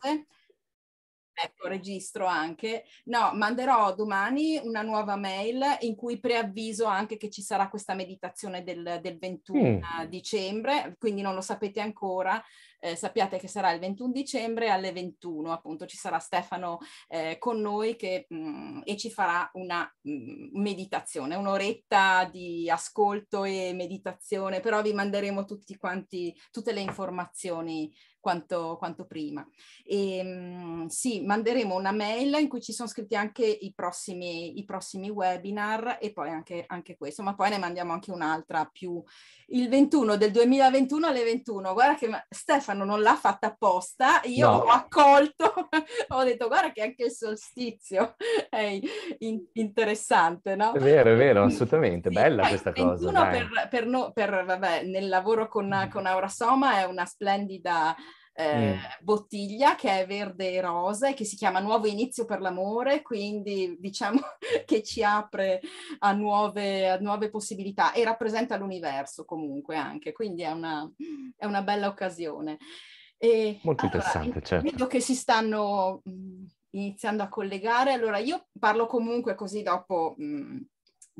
cose. Ecco, registro anche. No, manderò domani una nuova mail in cui preavviso anche che ci sarà questa meditazione del, del 21 mm. dicembre, quindi non lo sapete ancora, eh, sappiate che sarà il 21 dicembre alle 21, appunto ci sarà Stefano eh, con noi che, mh, mm, e ci farà una mh, mm, meditazione, un'oretta di ascolto e meditazione, però vi manderemo tutti quanti, tutte le informazioni quanto, quanto prima. E, mm, sì, manderemo una mail in cui ci sono scritti anche i prossimi, i prossimi webinar e poi anche, anche questo, ma poi ne mandiamo anche un'altra più il 21 del 2021 alle 21. Guarda che Stefano Stefano non l'ha fatta apposta, io no. ho accolto, ho detto guarda che anche il solstizio è in- interessante, no? È vero, è vero, assolutamente, sì, bella dai, eh, questa cosa. Per, per, no, per, vabbè, nel lavoro con, mm. con Soma è una splendida eh, mm. bottiglia che è verde e rosa e che si chiama Nuovo Inizio per l'Amore, quindi diciamo che ci apre a nuove, a nuove possibilità e rappresenta l'universo comunque anche, quindi è una, è una bella occasione. E, Molto allora, interessante, certo. Vedo che si stanno mh, mm, iniziando a collegare, allora io parlo comunque così dopo... Mh, mm,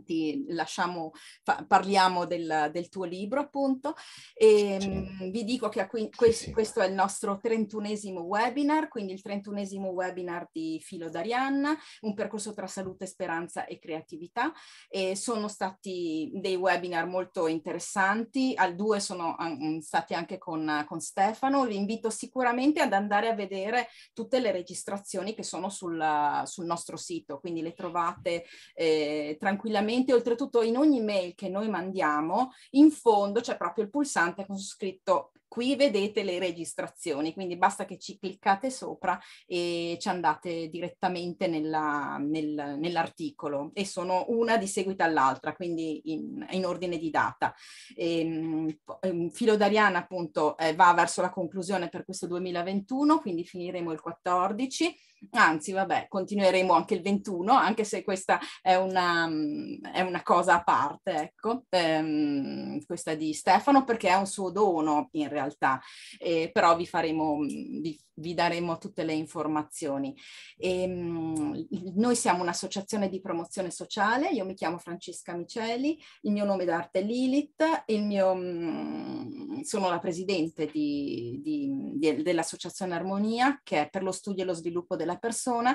ti lasciamo, fa, parliamo del, del, tuo libro appunto e ehm, sì. vi dico che qui, questo, sì. questo è il nostro trentunesimo webinar, quindi il trentunesimo webinar di Filo d'Arianna, un percorso tra salute, speranza e creatività e sono stati dei webinar molto interessanti, al due sono an, mm, stati anche con, con, Stefano, vi invito sicuramente ad andare a vedere tutte le registrazioni che sono sul, sul nostro sito, quindi le trovate eh, tranquillamente ovviamente oltretutto in ogni mail che noi mandiamo, in fondo c'è proprio il pulsante con scritto qui vedete le registrazioni, quindi basta che ci cliccate sopra e ci andate direttamente nella, nel, nell'articolo e sono una di seguito all'altra, quindi in, in ordine di data. E, ehm, ehm, d'Ariana appunto eh, va verso la conclusione per questo 2021, quindi finiremo il 14 anzi vabbè continueremo anche il 21 anche se questa è una, mm, è una cosa a parte ecco ehm, questa di Stefano perché è un suo dono in realtà eh, però vi faremo mm, vi, vi daremo tutte le informazioni. E, ehm, noi siamo un'associazione di promozione sociale, io mi chiamo Francesca Miceli, il mio nome d'arte è Lilith, mio, mm, sono la presidente di, di, di, dell'associazione Armonia che è per lo studio e lo sviluppo della persona.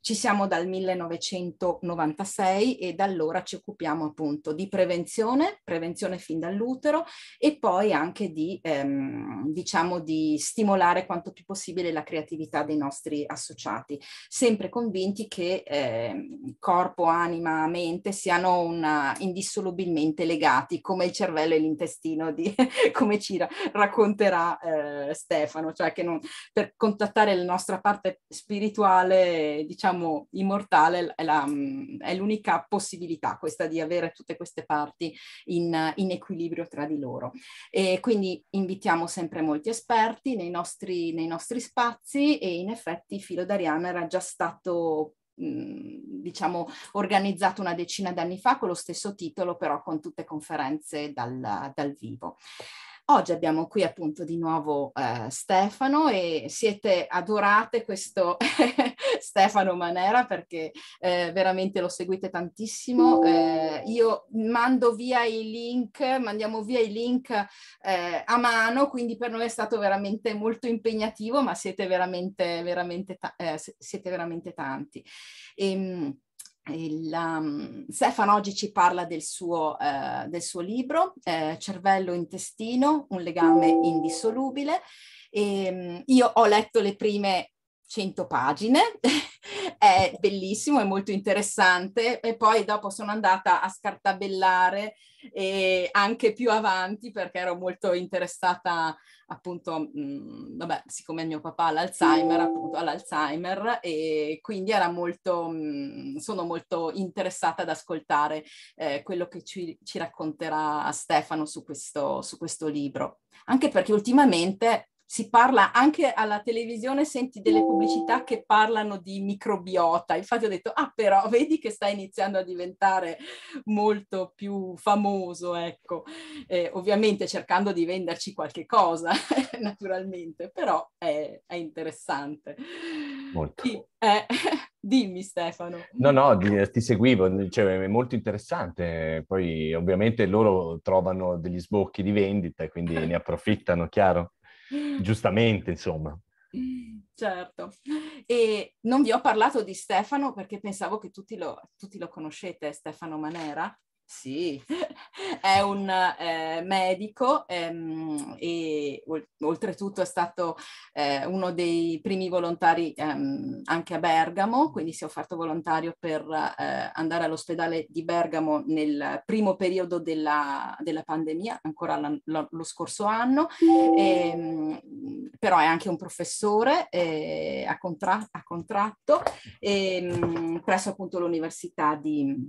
Ci siamo dal 1996 e da allora ci occupiamo appunto di prevenzione, prevenzione fin dall'utero e poi anche di, ehm, diciamo, di stimolare quanto più possibile possibile la creatività dei nostri associati, sempre convinti che eh, corpo, anima, mente siano una, indissolubilmente legati, come il cervello e l'intestino, di, come ci racconterà eh, Stefano, cioè che non, per contattare la nostra parte spirituale, diciamo immortale, è, la, è l'unica possibilità questa di avere tutte queste parti in, in equilibrio tra di loro. E quindi invitiamo sempre molti esperti nei nostri, nei nostri spazi spazi e in effetti Filo d'Ariano era già stato diciamo organizzato una decina d'anni fa con lo stesso titolo però con tutte conferenze dal, dal vivo. Oggi abbiamo qui appunto di nuovo eh, Stefano e siete adorate questo, Stefano Manera perché eh, veramente lo seguite tantissimo. Mm. Eh, io mando via i link, mandiamo via i link eh, a mano, quindi per noi è stato veramente molto impegnativo, ma siete veramente, veramente, ta- eh, siete veramente tanti. E, ehm, il, um, Stefano oggi ci parla del suo, uh, del suo libro, uh, eh, Cervello-Intestino, un legame mm. indissolubile. E, um, io ho letto le prime 100 pagine, è bellissimo, è molto interessante e poi dopo sono andata a scartabellare e anche più avanti perché ero molto interessata appunto, mh, mm, vabbè, siccome mio papà ha l'Alzheimer, appunto all'Alzheimer e quindi era molto, mh, mm, sono molto interessata ad ascoltare eh, quello che ci, ci racconterà Stefano su questo, su questo libro, anche perché ultimamente si parla anche alla televisione, senti delle pubblicità che parlano di microbiota. Infatti ho detto, ah però vedi che sta iniziando a diventare molto più famoso, ecco. Eh, ovviamente cercando di venderci qualche cosa, naturalmente, però è, è interessante. Molto. Sì, eh, dimmi Stefano. No, no, eh, ti seguivo, cioè, è molto interessante. Poi ovviamente loro trovano degli sbocchi di vendita, quindi ne approfittano, chiaro giustamente, insomma. Certo, e non vi ho parlato di Stefano perché pensavo che tutti lo, tutti lo conoscete, Stefano Manera, sì, è un eh, medico ehm, e oltretutto è stato eh, uno dei primi volontari ehm, anche a Bergamo, quindi si è offerto volontario per eh, andare all'ospedale di Bergamo nel primo periodo della, della pandemia, ancora lo, lo scorso anno, e, ehm, però è anche un professore eh, a, contra- a, contratto e, ehm, presso appunto l'Università di Bergamo.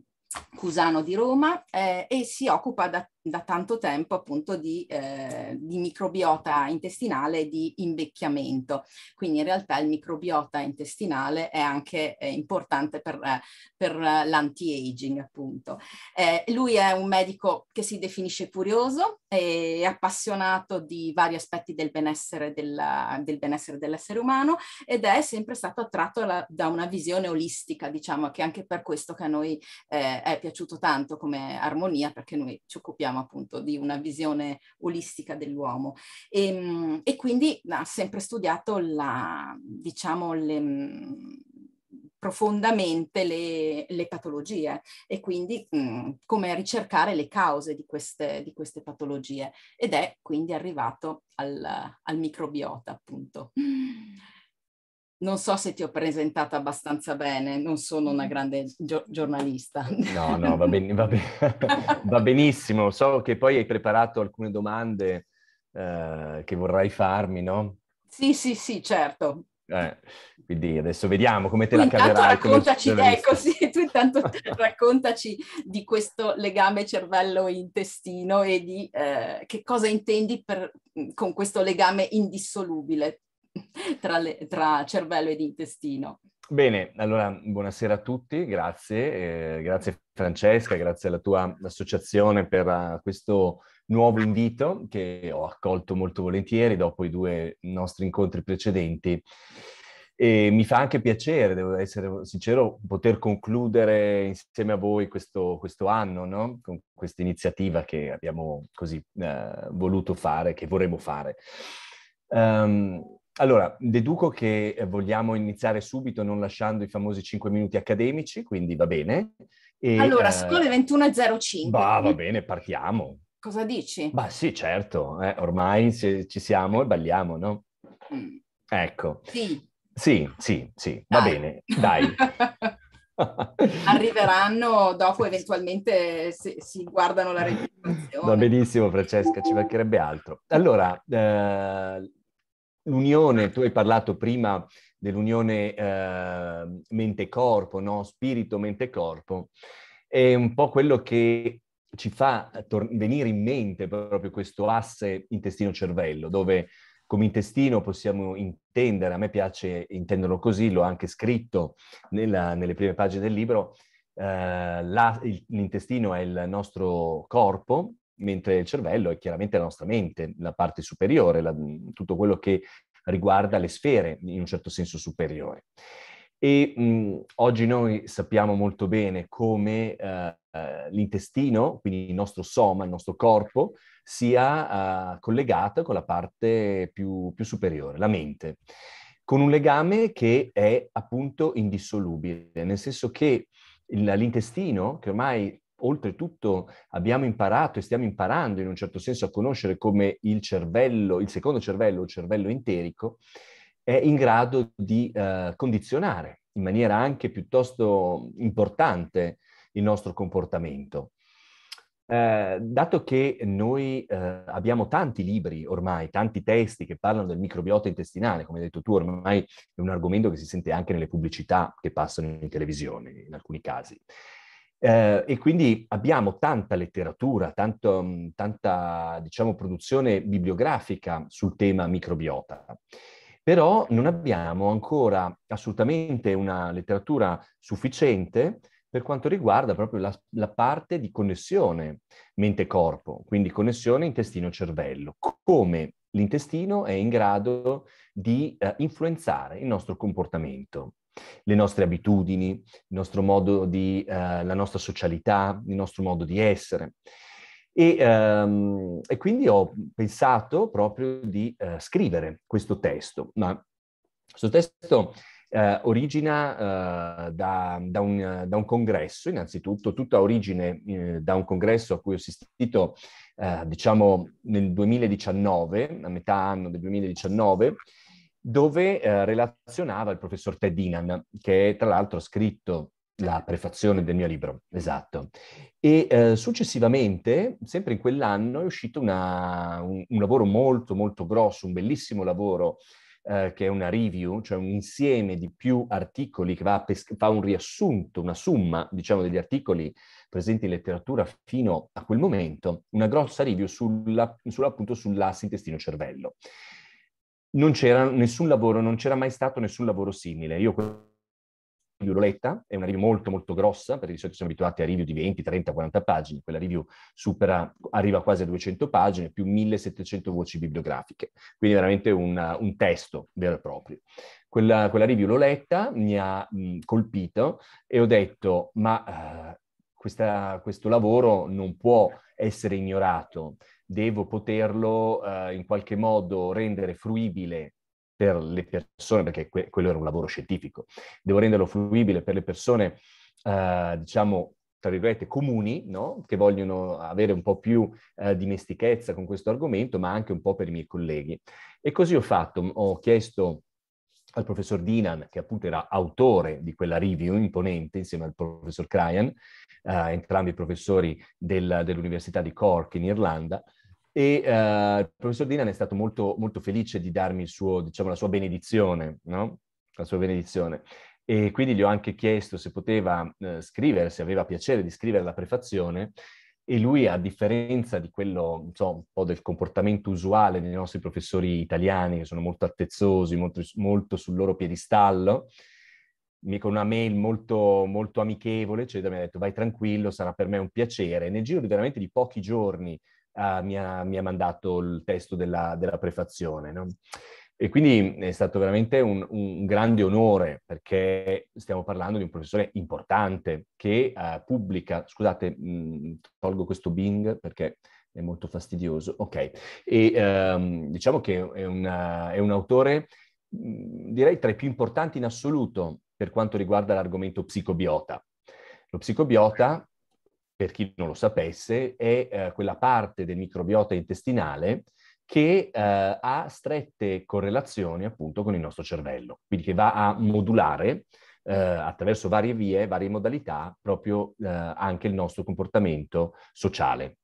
Cusano di Roma eh, e si occupa da da tanto tempo appunto di, eh, di, microbiota intestinale e di invecchiamento. Quindi in realtà il microbiota intestinale è anche eh, importante per, eh, per l'anti-aging appunto. Eh, lui è un medico che si definisce curioso e appassionato di vari aspetti del benessere, della, del benessere dell'essere umano ed è sempre stato attratto la, da una visione olistica, diciamo che anche per questo che a noi eh, è piaciuto tanto come armonia perché noi ci occupiamo parliamo appunto di una visione olistica dell'uomo. E, ehm, e quindi ha sempre studiato la, diciamo, le, mm, profondamente le, le, patologie e quindi mh, mm, come ricercare le cause di queste, di queste, patologie ed è quindi arrivato al, al microbiota appunto non so se ti ho presentato abbastanza bene, non sono una grande gio- giornalista. No, no, va, ben, va, ben, va, benissimo. So che poi hai preparato alcune domande eh, che vorrai farmi, no? Sì, sì, sì, certo. Eh, quindi adesso vediamo come te tu la caverai. Raccontaci, ecco, sì, tu intanto raccontaci di questo legame cervello-intestino e di eh, che cosa intendi per, con questo legame indissolubile. tra, le, tra cervello ed intestino. Bene, allora buonasera a tutti, grazie, eh, grazie Francesca, grazie alla tua associazione per uh, questo nuovo invito che ho accolto molto volentieri dopo i due nostri incontri precedenti. E mi fa anche piacere, devo essere sincero, poter concludere insieme a voi questo, questo anno, no? con questa iniziativa che abbiamo così uh, voluto fare, che vorremmo fare. Um, allora, deduco che eh, vogliamo iniziare subito non lasciando i famosi 5 minuti accademici, quindi va bene. E, allora, eh... le 21.05. Bah, va bene, partiamo. Cosa dici? Bah sì, certo, eh, ormai ci siamo e balliamo, no? Mm. Ecco. Sì. Sì, sì, sì, va bene, dai. Arriveranno dopo eventualmente se, si guardano la registrazione. Va benissimo Francesca, ci mancherebbe altro. Allora, eh, l'unione, tu hai parlato prima dell'unione eh, mente-corpo, no? spirito-mente-corpo, è un po' quello che ci fa tor- venire in mente proprio questo asse intestino-cervello, dove come intestino possiamo intendere, a me piace intenderlo così, l'ho anche scritto nella, nelle prime pagine del libro, eh, la, il, l'intestino è il nostro corpo mentre il cervello è chiaramente la nostra mente, la parte superiore, la, tutto quello che riguarda le sfere in un certo senso superiore. E mh, oggi noi sappiamo molto bene come eh, eh l'intestino, quindi il nostro soma, il nostro corpo, sia eh, collegato con la parte più, più superiore, la mente, con un legame che è appunto indissolubile, nel senso che l'intestino, che ormai oltretutto abbiamo imparato e stiamo imparando in un certo senso a conoscere come il cervello, il secondo cervello, il cervello interico, è in grado di eh, condizionare in maniera anche piuttosto importante il nostro comportamento. Eh, dato che noi eh, abbiamo tanti libri ormai, tanti testi che parlano del microbiota intestinale, come hai detto tu, ormai è un argomento che si sente anche nelle pubblicità che passano in televisione in alcuni casi. Eh, e quindi abbiamo tanta letteratura, tanto, mm, tanta diciamo, produzione bibliografica sul tema microbiota, però non abbiamo ancora assolutamente una letteratura sufficiente per quanto riguarda proprio la, la parte di connessione mente-corpo, quindi connessione intestino-cervello, come l'intestino è in grado di eh, influenzare il nostro comportamento le nostre abitudini, il nostro modo di, eh, la nostra socialità, il nostro modo di essere. E, ehm, e quindi ho pensato proprio di eh, scrivere questo testo, ma questo testo eh, origina eh, da, da, un, da, un, congresso, innanzitutto, tutta origine eh, da un congresso a cui ho assistito, eh, diciamo, nel 2019, a metà anno del 2019, dove eh, relazionava il professor Ted Dinan, che tra l'altro ha scritto la prefazione del mio libro, esatto. E eh, successivamente, sempre in quell'anno, è uscito una, un, un, lavoro molto, molto grosso, un bellissimo lavoro eh, che è una review, cioè un insieme di più articoli che va pes- fa un riassunto, una somma, diciamo, degli articoli presenti in letteratura fino a quel momento, una grossa review sulla, sulla, appunto sull'asse intestino-cervello non c'era nessun lavoro, non c'era mai stato nessun lavoro simile. Io review l'ho letta, è una review molto molto grossa, perché di solito siamo abituati a review di 20, 30, 40 pagine, quella review supera, arriva quasi a 200 pagine, più 1700 voci bibliografiche, quindi veramente una, un testo vero e proprio. Quella, quella review l'ho letta, mi ha mh, colpito e ho detto, ma uh, questa, questo lavoro non può essere ignorato, devo poterlo eh, in qualche modo rendere fruibile per le persone, perché que- quello era un lavoro scientifico, devo renderlo fruibile per le persone, eh, diciamo, tra virgolette, comuni, no? che vogliono avere un po' più eh, dimestichezza con questo argomento, ma anche un po' per i miei colleghi. E così ho fatto, ho chiesto al professor Dinan, che appunto era autore di quella review imponente insieme al professor Cryan, eh, entrambi professori del, dell'Università di Cork in Irlanda. E eh, il professor Dinan è stato molto, molto felice di darmi il suo, diciamo, la sua benedizione, no? La sua benedizione. E quindi gli ho anche chiesto se poteva eh, scrivere, se aveva piacere di scrivere la prefazione, e lui, a differenza di quello, insomma, un po' del comportamento usuale dei nostri professori italiani, che sono molto attezzosi, molto, molto sul loro piedistallo, mi, con una mail molto, molto amichevole, eccetera, mi ha detto vai tranquillo, sarà per me un piacere. E Nel giro di veramente di pochi giorni uh, mi, ha, mi, ha, mandato il testo della, della prefazione. No? E quindi è stato veramente un, un, grande onore perché stiamo parlando di un professore importante che uh, pubblica, scusate, mh, tolgo questo Bing perché è molto fastidioso, ok, e um, diciamo che è, una, è un autore mh, direi tra i più importanti in assoluto per quanto riguarda l'argomento psicobiota. Lo psicobiota, per chi non lo sapesse, è uh, quella parte del microbiota intestinale che eh, ha strette correlazioni appunto con il nostro cervello, quindi che va a modulare eh, attraverso varie vie, varie modalità, proprio eh, anche il nostro comportamento sociale.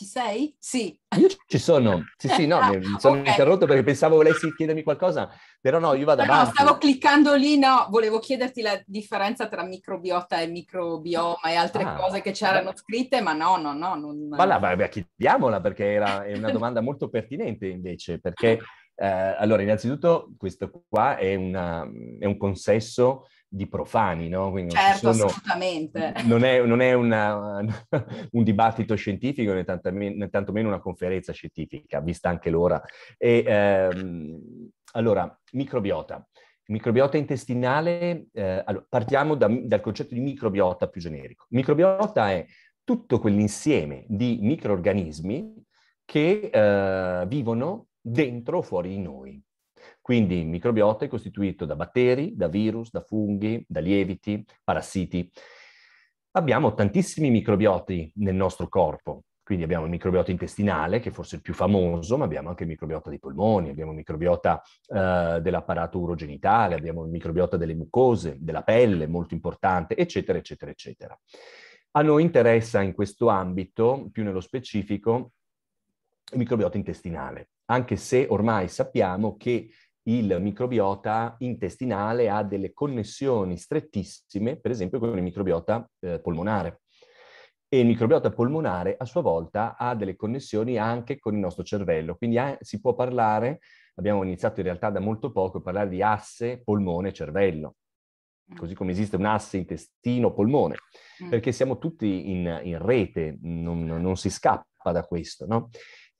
Ci sei? Sì. Io ci sono, sì sì, no, ah, mi sono okay. interrotto perché pensavo volessi chiedermi qualcosa, però no, io vado però avanti. No, stavo cliccando lì, no, volevo chiederti la differenza tra microbiota e microbioma e altre ah, cose che c'erano beh. scritte, ma no, no, no. Non... Ma là, beh, chiediamola perché era, è una domanda molto pertinente invece, perché eh, allora innanzitutto questo qua è, una, è un consesso di profani, no? Quindi certo, sono, assolutamente. Non è, non è una, un dibattito scientifico, né, tantomeno, né tantomeno una conferenza scientifica, vista anche l'ora. E, ehm, allora, microbiota. Microbiota intestinale, eh, allora, partiamo da, dal concetto di microbiota più generico. Microbiota è tutto quell'insieme di microorganismi che eh, vivono dentro o fuori di noi. Quindi il microbiota è costituito da batteri, da virus, da funghi, da lieviti, parassiti. Abbiamo tantissimi microbioti nel nostro corpo, quindi abbiamo il microbiota intestinale, che forse è il più famoso, ma abbiamo anche il microbiota dei polmoni, abbiamo il microbiota eh, dell'apparato urogenitale, abbiamo il microbiota delle mucose, della pelle, molto importante, eccetera, eccetera, eccetera. A noi interessa in questo ambito, più nello specifico, il microbiota intestinale, anche se ormai sappiamo che il microbiota intestinale ha delle connessioni strettissime, per esempio, con il microbiota eh, polmonare. E il microbiota polmonare, a sua volta, ha delle connessioni anche con il nostro cervello. Quindi eh, si può parlare, abbiamo iniziato in realtà da molto poco, a parlare di asse polmone-cervello mm. così come esiste un asse intestino-polmone, mm. perché siamo tutti in, in rete, non, non, si scappa da questo, no?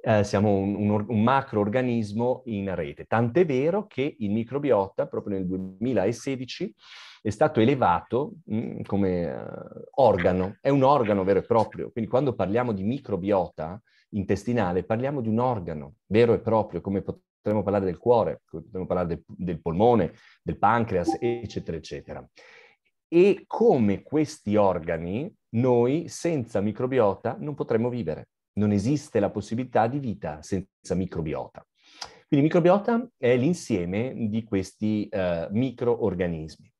eh, siamo un, un, un macroorganismo in rete. Tant'è vero che il microbiota proprio nel 2016 è stato elevato mh, mm, come uh, organo, è un organo vero e proprio, quindi quando parliamo di microbiota intestinale parliamo di un organo vero e proprio, come potremmo parlare del cuore, come potremmo parlare del, del polmone, del pancreas, eccetera, eccetera. E come questi organi, noi senza microbiota non potremmo vivere non esiste la possibilità di vita senza microbiota. Quindi microbiota è l'insieme di questi eh, microorganismi.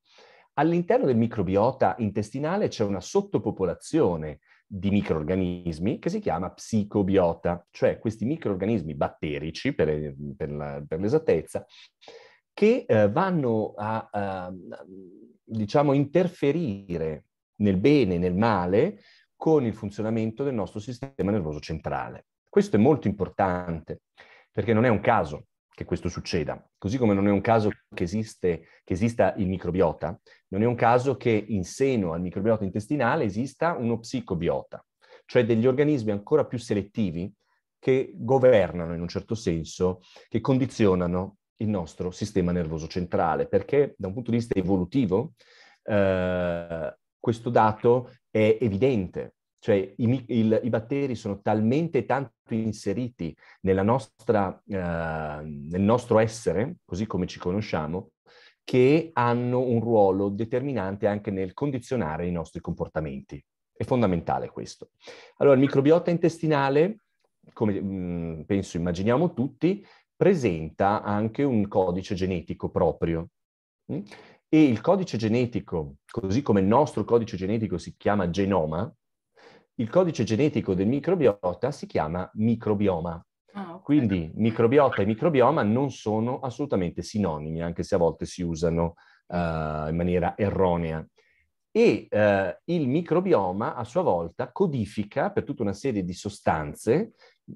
All'interno del microbiota intestinale c'è una sottopopolazione di microorganismi che si chiama psicobiota, cioè questi microorganismi batterici, per, per, la, per l'esattezza, che eh, vanno a, a, ehm, diciamo, interferire nel bene e nel male con il funzionamento del nostro sistema nervoso centrale. Questo è molto importante perché non è un caso che questo succeda, così come non è un caso che, esiste, che esista il microbiota, non è un caso che in seno al microbiota intestinale esista uno psicobiota, cioè degli organismi ancora più selettivi che governano in un certo senso, che condizionano il nostro sistema nervoso centrale, perché da un punto di vista evolutivo eh, questo dato è evidente, cioè i, il, i batteri sono talmente tanto inseriti nostra, eh, nel nostro essere, così come ci conosciamo, che hanno un ruolo determinante anche nel condizionare i nostri comportamenti. È fondamentale questo. Allora, il microbiota intestinale, come mh, mm, penso immaginiamo tutti, presenta anche un codice genetico proprio. Mm? E il codice genetico, così come il nostro codice genetico si chiama genoma, il codice genetico del microbiota si chiama microbioma. Ah, Quindi microbiota e microbioma non sono assolutamente sinonimi, anche se a volte si usano uh, in maniera erronea. E uh, il microbioma a sua volta codifica per tutta una serie di sostanze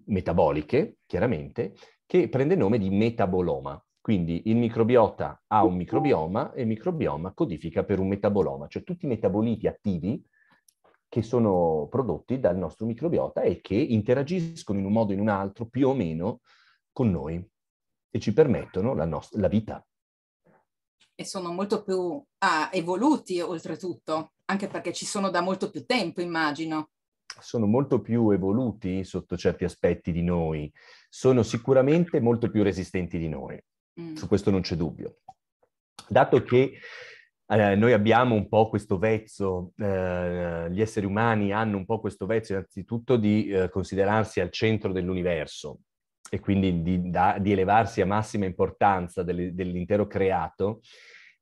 metaboliche, chiaramente, che prende il nome di metaboloma. Quindi il microbiota ha un microbioma e il microbioma codifica per un metaboloma, cioè tutti i metaboliti attivi che sono prodotti dal nostro microbiota e che interagiscono in un modo o in un altro più o meno con noi e ci permettono la, nostra, la vita. E sono molto più ah, evoluti oltretutto, anche perché ci sono da molto più tempo, immagino. Sono molto più evoluti sotto certi aspetti di noi, sono sicuramente molto più resistenti di noi. Mm. Su questo non c'è dubbio. Dato ecco. che eh, noi abbiamo un po' questo vezzo, eh, gli esseri umani hanno un po' questo vezzo innanzitutto di eh, considerarsi al centro dell'universo e quindi di, da, di elevarsi a massima importanza delle, dell'intero creato,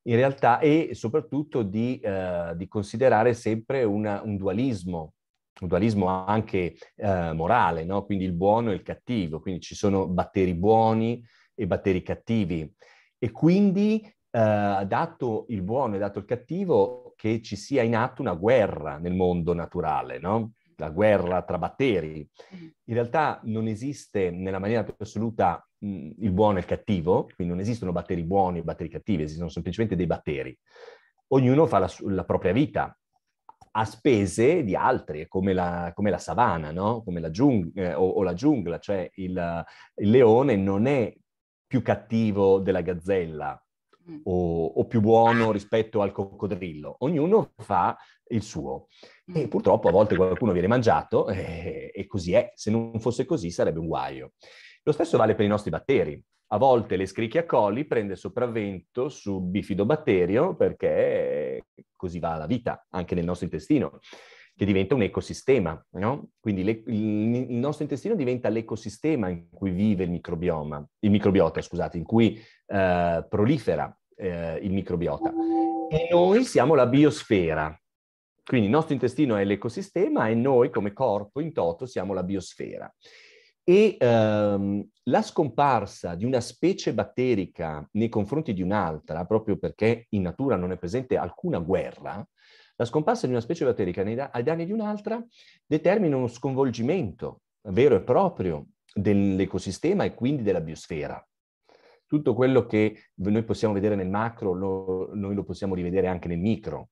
in realtà e soprattutto di, eh, di considerare sempre una, un dualismo un dualismo anche eh, morale, no? quindi il buono e il cattivo, quindi ci sono batteri buoni, e batteri cattivi. E quindi, eh, dato il buono e dato il cattivo, che ci sia in atto una guerra nel mondo naturale, no? la guerra tra batteri. Mm. In realtà non esiste nella maniera più assoluta mh, mm, il buono e il cattivo, quindi non esistono batteri buoni e batteri cattivi, esistono semplicemente dei batteri. Ognuno fa la, la propria vita a spese di altri, come la, come la savana, no? come la giungla, eh, o, o, la giungla, cioè il, il leone non è più cattivo della gazzella mm. o, o più buono ah. rispetto al coccodrillo. Ognuno fa il suo. E mm. purtroppo a volte qualcuno viene mangiato e, eh, e così è. Se non fosse così sarebbe un guaio. Lo stesso vale per i nostri batteri. A volte l'escrichia coli prende sopravvento su bifidobatterio perché così va la vita anche nel nostro intestino che diventa un ecosistema, no? Quindi le, il, nostro intestino diventa l'ecosistema in cui vive il microbioma, il microbiota, scusate, in cui eh, prolifera eh, il microbiota. E noi siamo la biosfera. Quindi il nostro intestino è l'ecosistema e noi come corpo in toto siamo la biosfera. E ehm, la scomparsa di una specie batterica nei confronti di un'altra, proprio perché in natura non è presente alcuna guerra, la scomparsa di una specie batterica nei, ai danni di un'altra determina uno sconvolgimento vero e proprio dell'ecosistema e quindi della biosfera. Tutto quello che noi possiamo vedere nel macro, lo, noi lo possiamo rivedere anche nel micro.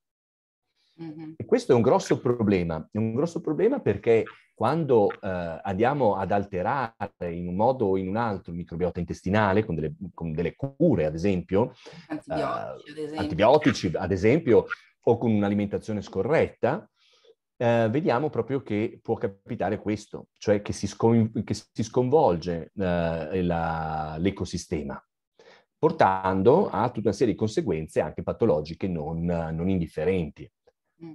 Mm-hmm. E questo è un grosso problema, è un grosso problema perché quando eh, andiamo ad alterare in un modo o in un altro il microbiota intestinale con delle, con delle cure, ad esempio, antibiotici, eh, ad esempio, antibiotici, ad esempio o con un'alimentazione scorretta, eh, vediamo proprio che può capitare questo, cioè che si, scon- che si sconvolge eh, la- l'ecosistema, portando a tutta una serie di conseguenze anche patologiche non, non indifferenti. Mm.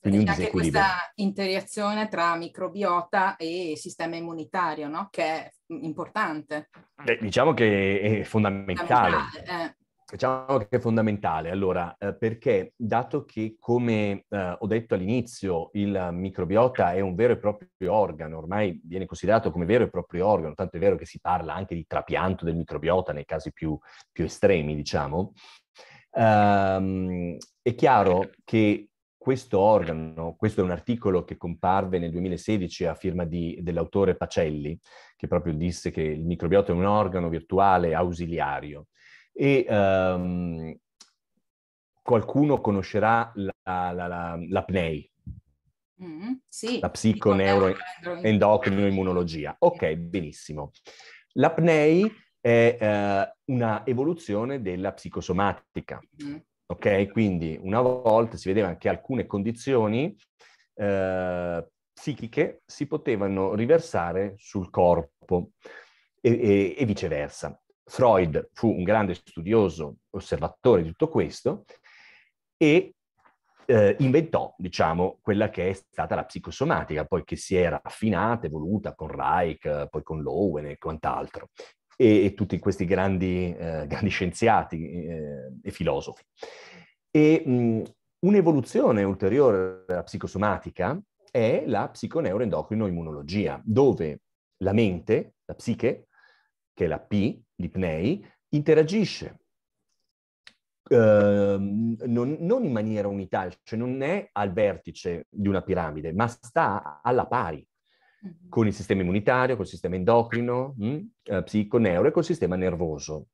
Quindi anche questa interazione tra microbiota e sistema immunitario, no? che è importante. Beh, diciamo che è fondamentale. fondamentale eh. Diciamo che è fondamentale, allora, eh, perché dato che, come eh, ho detto all'inizio, il microbiota è un vero e proprio organo, ormai viene considerato come vero e proprio organo, tanto è vero che si parla anche di trapianto del microbiota nei casi più, più estremi, diciamo, ehm, è chiaro che questo organo, questo è un articolo che comparve nel 2016 a firma di, dell'autore Pacelli, che proprio disse che il microbiota è un organo virtuale ausiliario e um, qualcuno conoscerà la, la, la, l'apnei, mm, mm-hmm, sì. la psiconeuroendocrinoimmunologia. Ok, benissimo. L'apnei è uh, una evoluzione della psicosomatica. Mm. Ok, quindi una volta si vedeva che alcune condizioni uh, psichiche si potevano riversare sul corpo e, e, e viceversa. Freud fu un grande studioso, osservatore di tutto questo e eh, inventò, diciamo, quella che è stata la psicosomatica, poi che si era affinata, evoluta con Reich, poi con Lowen e quant'altro, e, e tutti questi grandi, eh, grandi scienziati eh, e filosofi. E mh, un'evoluzione ulteriore della psicosomatica è la psiconeuroendocrinoimmunologia, dove la mente, la psiche, che è la P, l'ipnei, interagisce eh, non, non, in maniera unitaria, cioè non è al vertice di una piramide, ma sta alla pari mm-hmm. con il sistema immunitario, col sistema endocrino, mh, mm, eh, psiconeuro e col sistema nervoso.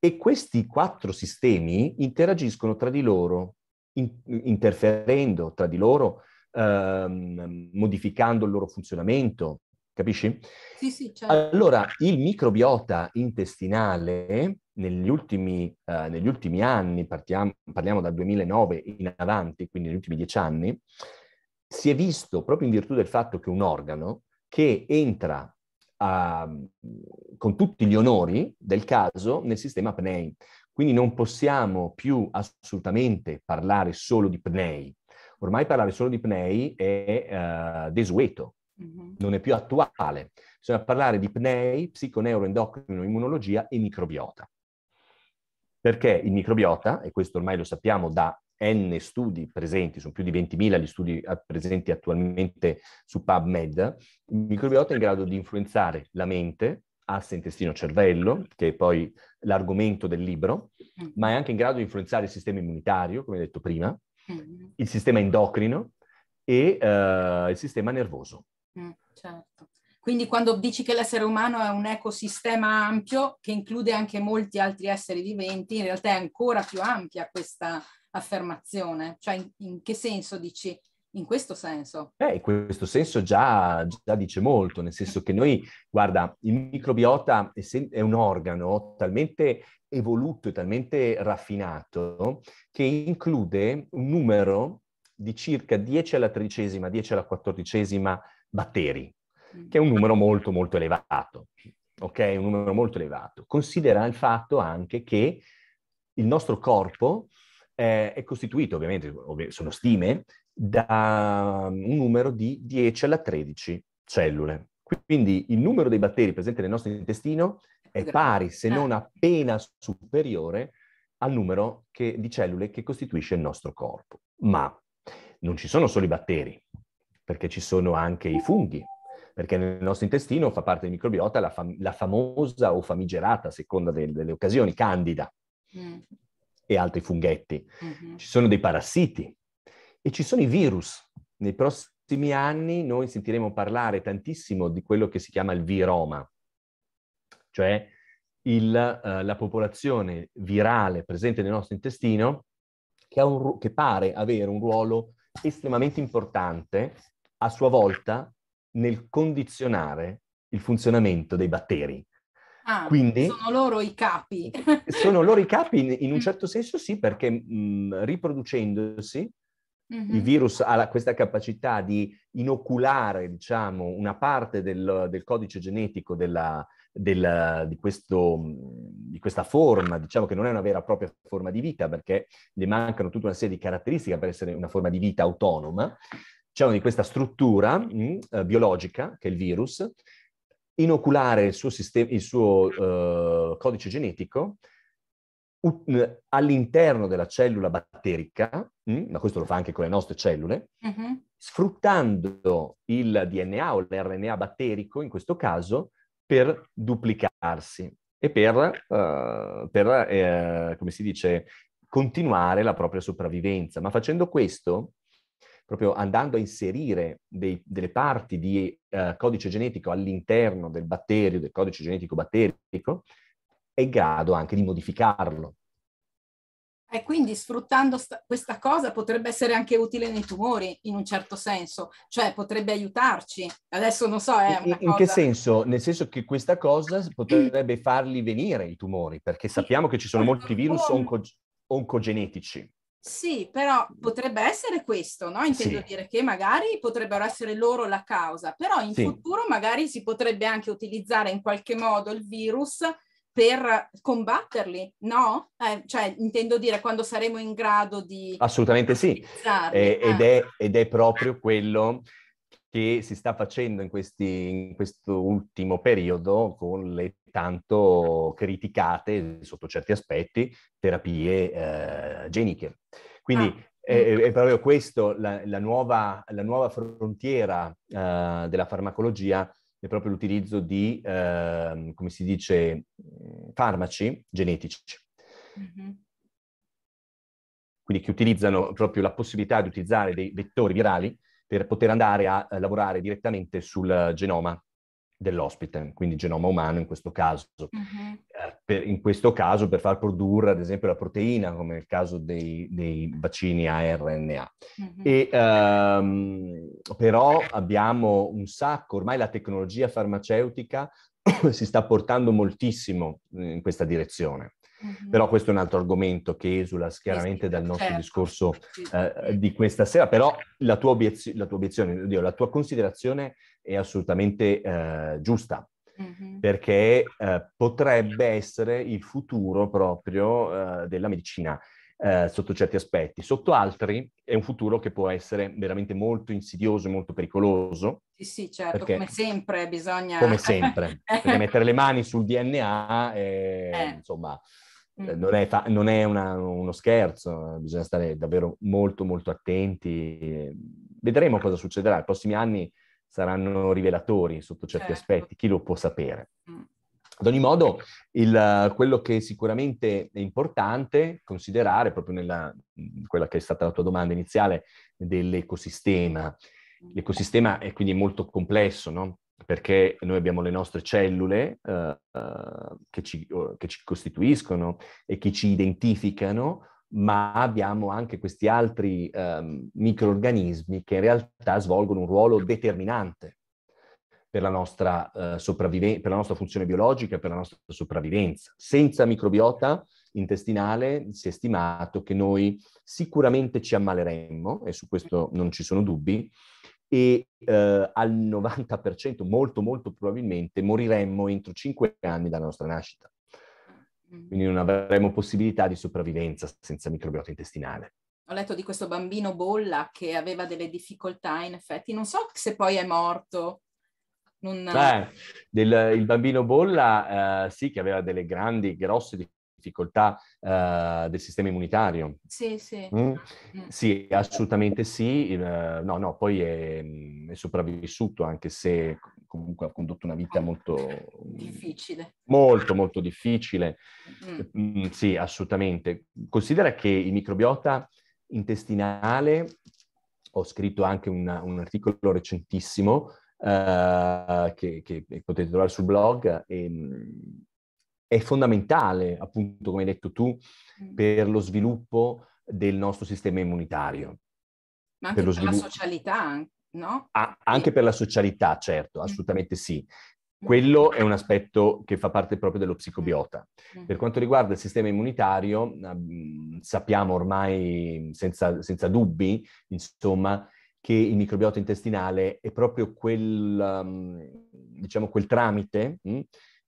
E questi quattro sistemi interagiscono tra di loro, in, interferendo tra di loro, ehm, modificando il loro funzionamento, Capisci? Sì, sì, certo. Allora, il microbiota intestinale negli ultimi, uh, negli ultimi anni, partiamo, parliamo dal 2009 in avanti, quindi negli ultimi dieci anni, si è visto proprio in virtù del fatto che un organo che entra uh, con tutti gli onori del caso nel sistema PNEI. Quindi non possiamo più assolutamente parlare solo di PNEI. Ormai parlare solo di PNEI è uh, desueto, Mm-hmm. Non è più attuale. Bisogna parlare di PNEI, psiconeuroendocrino, immunologia e microbiota. Perché il microbiota, e questo ormai lo sappiamo da N studi presenti, sono più di 20.000 gli studi eh, presenti attualmente su PubMed, il microbiota è in grado di influenzare la mente, asse intestino-cervello, che è poi l'argomento del libro, mm-hmm. ma è anche in grado di influenzare il sistema immunitario, come detto prima, mm-hmm. il sistema endocrino e uh, il sistema nervoso. Mm, certo. Quindi quando dici che l'essere umano è un ecosistema ampio, che include anche molti altri esseri viventi, in realtà è ancora più ampia questa affermazione. Cioè in, in che senso dici? In questo senso? Beh, in questo senso già, già, dice molto, nel senso che noi, guarda, il microbiota è un organo talmente evoluto e talmente raffinato che include un numero di circa 10 alla tredicesima, 10 alla quattordicesima batteri, mm. che è un numero molto molto elevato, ok? Un numero molto elevato. Considera il fatto anche che il nostro corpo eh, è costituito, ovviamente sono stime, da mm, un numero di 10 alla 13 cellule. Quindi il numero dei batteri presenti nel nostro intestino è pari, se eh. non appena superiore, al numero che, di cellule che costituisce il nostro corpo. Ma non ci sono solo i batteri, perché ci sono anche i funghi, perché nel nostro intestino fa parte del microbiota la, fam- la famosa o famigerata, a seconda del- delle occasioni, candida mm. e altri funghetti. Mm-hmm. Ci sono dei parassiti e ci sono i virus. Nei prossimi anni noi sentiremo parlare tantissimo di quello che si chiama il viroma, cioè il, uh, la popolazione virale presente nel nostro intestino che, un, che pare avere un ruolo estremamente importante a sua volta nel condizionare il funzionamento dei batteri. Ah, Quindi, sono loro i capi. sono loro i capi in, in un mm. certo senso sì, perché mh, mm, riproducendosi mm-hmm. il virus ha questa capacità di inoculare, diciamo, una parte del, del codice genetico della, del, di, questo, di, questa forma, diciamo che non è una vera e propria forma di vita perché le mancano tutta una serie di caratteristiche per essere una forma di vita autonoma, c'è di questa struttura mh, mm, eh, biologica, che è il virus, inoculare il suo, sistema, il suo uh, codice genetico uh, all'interno della cellula batterica, mh, mm, ma questo lo fa anche con le nostre cellule, uh-huh. sfruttando il DNA o l'RNA batterico, in questo caso, per duplicarsi e per, uh, per come si dice, continuare la propria sopravvivenza. Ma facendo questo proprio andando a inserire dei, delle parti di eh, codice genetico all'interno del batterio, del codice genetico batterico, è in grado anche di modificarlo. E quindi sfruttando sta, questa cosa potrebbe essere anche utile nei tumori, in un certo senso, cioè potrebbe aiutarci. Adesso non so, è una in, cosa... che senso? Nel senso che questa cosa potrebbe farli venire i tumori, perché sappiamo che ci sono molti virus onco, oncogenetici. Sì, però potrebbe essere questo, no? Intendo sì. dire che magari potrebbero essere loro la causa, però in sì. futuro magari si potrebbe anche utilizzare in qualche modo il virus per combatterli, no? Eh, cioè, intendo dire quando saremo in grado di... Assolutamente sì, eh, ed, è, ed è proprio quello che si sta facendo in, questi, in questo ultimo periodo con le tanto criticate, sotto certi aspetti, terapie eh, geniche. Quindi ah. è, è, proprio questo, la, la, nuova, la nuova, frontiera eh, della farmacologia è proprio l'utilizzo di, eh, come si dice, farmaci genetici. Mm-hmm quindi che utilizzano proprio la possibilità di utilizzare dei vettori virali per poter andare a eh, lavorare direttamente sul genoma dell'ospite, quindi genoma umano in questo caso. Uh-huh. Per, in questo caso per far produrre ad esempio la proteina, come nel caso dei, dei vaccini a RNA. Uh-huh. Mm-hmm. E, um, però abbiamo un sacco, ormai la tecnologia farmaceutica si sta portando moltissimo in questa direzione. Mm-hmm. Però questo è un altro argomento che esula chiaramente dal nostro certo. discorso eh, di questa sera, però la tua, obiezio- la tua obiezione, oddio, la tua considerazione è assolutamente eh, giusta, mm-hmm. perché eh, potrebbe essere il futuro proprio eh, della medicina. Eh, sotto certi aspetti, sotto altri è un futuro che può essere veramente molto insidioso e molto pericoloso. Sì, sì, certo, perché, come sempre bisogna... Come sempre, perché mettere le mani sul DNA è, eh. insomma, mm. non è, fa- non è una, uno scherzo, bisogna stare davvero molto molto attenti. Vedremo cosa succederà, i prossimi anni saranno rivelatori sotto certi certo. aspetti, chi lo può sapere. Mm. Ad ogni modo, il, quello che sicuramente è importante considerare, proprio nella quella che è stata la tua domanda iniziale, dell'ecosistema. L'ecosistema è quindi molto complesso, no? perché noi abbiamo le nostre cellule uh, che, ci, uh, che, ci, costituiscono e che ci identificano, ma abbiamo anche questi altri um, microorganismi che in realtà svolgono un ruolo determinante per la, nostra, eh, sopravviven- per la nostra funzione biologica e per la nostra sopravvivenza. Senza microbiota intestinale si è stimato che noi sicuramente ci ammaleremmo, e su questo non ci sono dubbi, e eh, al 90%, molto molto probabilmente, moriremmo entro 5 anni dalla nostra nascita. Mm. Quindi non avremo possibilità di sopravvivenza senza microbiota intestinale. Ho letto di questo bambino bolla che aveva delle difficoltà, in effetti, non so se poi è morto non... Eh, del, il bambino Bolla eh, sì che aveva delle grandi, grosse difficoltà eh, del sistema immunitario. Sì, sì. Mm? mm. Sì, assolutamente sì. Eh, no, no, poi è, mm, è sopravvissuto anche se comunque ha condotto una vita molto mm, difficile. Molto, molto difficile. Mm. Sì, assolutamente. Considera che il microbiota intestinale, ho scritto anche una, un articolo recentissimo eh, che, che, potete trovare sul blog, e, ehm, è fondamentale, appunto, come hai detto tu, mm. per lo sviluppo del nostro sistema immunitario. Ma anche per, per la socialità, no? Ah, anche per la socialità, certo, mm. assolutamente sì. Mm. Quello è un aspetto che fa parte proprio dello psicobiota. Per quanto riguarda il sistema immunitario, ehm, sappiamo ormai senza, senza dubbi, insomma, che il microbiota intestinale è proprio quel, um, diciamo, quel tramite mm,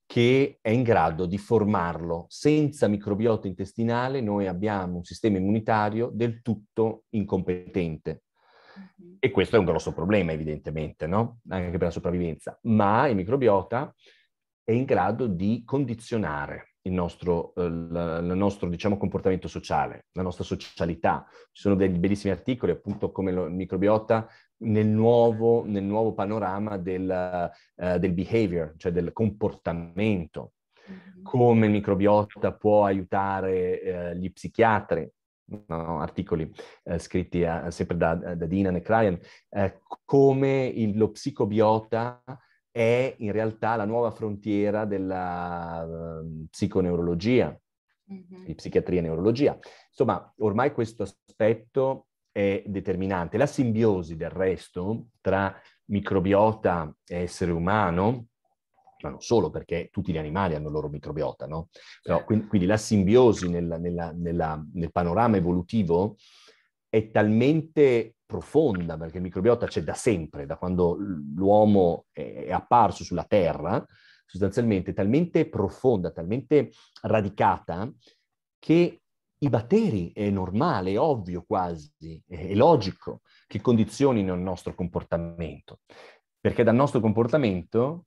che è in grado di formarlo. Senza microbiota intestinale noi abbiamo un sistema immunitario del tutto incompetente. Mm-hmm. E questo è un grosso problema, evidentemente, no? Anche per la sopravvivenza. Ma il microbiota è in grado di condizionare il nostro, il eh, nostro diciamo, comportamento sociale, la nostra socialità. Ci sono dei bellissimi articoli appunto come il microbiota nel nuovo, nel nuovo panorama del, eh, del behavior, cioè del comportamento, mm-hmm. come il microbiota può aiutare eh, gli psichiatri, no? articoli eh, scritti a, eh, sempre da, da Dinan e Cryan, eh, come il, lo psicobiota è in realtà la nuova frontiera della ehm, psiconeurologia, mm-hmm. di psichiatria e neurologia. Insomma, ormai questo aspetto è determinante. La simbiosi del resto tra microbiota e essere umano, ma non solo perché tutti gli animali hanno il loro microbiota, no? Però, certo. quindi, quindi, la simbiosi nella, nella, nella, nel panorama evolutivo è talmente profonda, perché il microbiota c'è da sempre, da quando l'uomo è apparso sulla Terra, sostanzialmente talmente profonda, talmente radicata, che i batteri è normale, è ovvio quasi, è logico che condizionino il nostro comportamento, perché dal nostro comportamento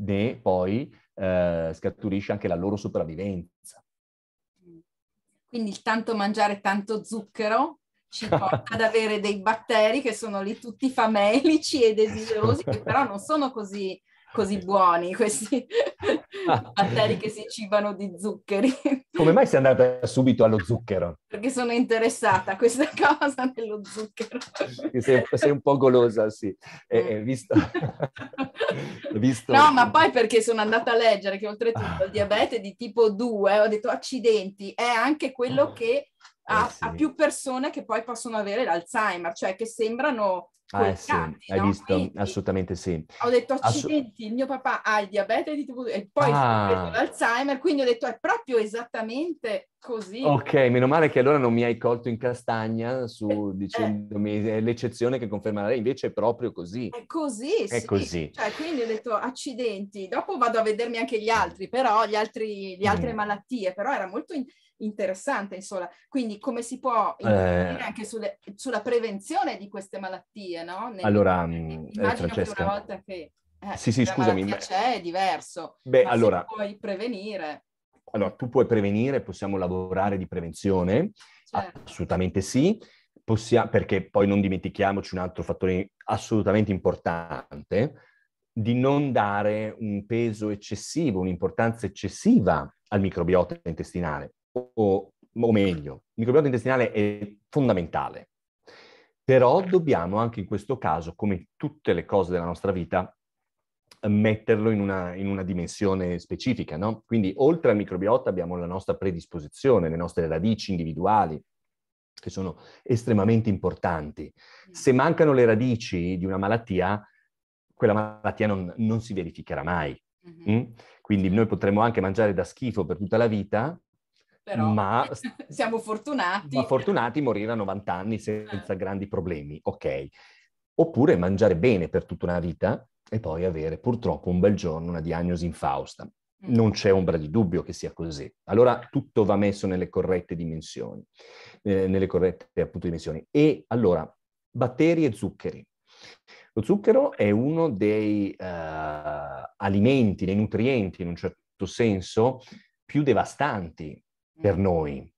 ne poi eh, scaturisce anche la loro sopravvivenza. Quindi il tanto mangiare tanto zucchero ci porta ad avere dei batteri che sono lì tutti famelici e desiderosi, che però non sono così, così buoni questi ah. batteri che si cibano di zuccheri. Come mai sei andata subito allo zucchero? Perché sono interessata a questa cosa dello zucchero. Sei, sei un po' golosa, sì. E, mm. visto... visto... No, ma poi perché sono andata a leggere che oltretutto il diabete di tipo 2, ho detto accidenti, è anche quello ah. che eh, a, sì. a, più persone che poi possono avere l'Alzheimer, cioè che sembrano ah, eh, sì. Canti, Hai visto? Quindi, Assolutamente sì. Ho detto accidenti, Assu- il mio papà ha il diabete di tipo e poi ah. l'Alzheimer, quindi ho detto è proprio esattamente così. Ok, meno male che allora non mi hai colto in castagna su eh, dicendomi eh. l'eccezione che conferma lei, invece è proprio così. È così, è sì. così. Cioè, quindi ho detto accidenti, dopo vado a vedermi anche gli altri, però gli altri, le altre mm. malattie, però era molto in- interessante, insomma. Quindi come si può eh. intervenire eh... anche sulle, sulla prevenzione di queste malattie, no? Nel, allora, eh, mm, eh Francesca... una volta che eh, sì, sì, scusami, ma... c'è è diverso, Beh, allora, puoi prevenire. Allora, tu puoi prevenire, possiamo lavorare di prevenzione, certo. assolutamente sì, Possia... perché poi non dimentichiamoci un altro fattore assolutamente importante, di non dare un peso eccessivo, un'importanza eccessiva al microbiota intestinale o, o meglio, il microbiota intestinale è fondamentale, però dobbiamo anche in questo caso, come tutte le cose della nostra vita, metterlo in una, in una dimensione specifica, no? Quindi oltre al microbiota abbiamo la nostra predisposizione, le nostre radici individuali, che sono estremamente importanti. Mm. Se mancano le radici di una malattia, quella malattia non, non si verificherà mai. Mm-hmm. Mm? Quindi noi potremmo anche mangiare da schifo per tutta la vita, però ma, siamo fortunati. Ma fortunati morire a 90 anni eh. senza eh. grandi problemi, ok. Oppure mangiare bene per tutta una vita e poi avere purtroppo un bel giorno una diagnosi infausta. Mm. Non c'è ombra di dubbio che sia così. Allora tutto va messo nelle corrette dimensioni, eh, nelle corrette appunto dimensioni. E allora, batteri e zuccheri. Lo zucchero è uno dei uh, alimenti, dei nutrienti in un certo senso, più devastanti per mm. noi,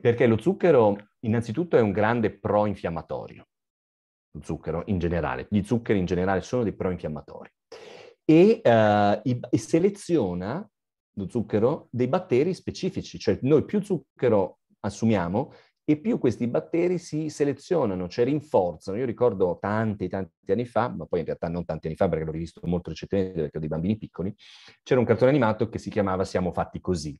perché lo zucchero innanzitutto è un grande pro-infiammatorio, lo zucchero in generale, gli zuccheri in generale sono dei pro-infiammatori, e, uh, i, e seleziona lo zucchero dei batteri specifici, cioè noi più zucchero assumiamo e più questi batteri si selezionano, cioè rinforzano. Io ricordo tanti, tanti anni fa, ma poi in realtà non tanti anni fa perché l'ho rivisto molto recentemente perché ho dei bambini piccoli, c'era un cartone animato che si chiamava Siamo fatti così.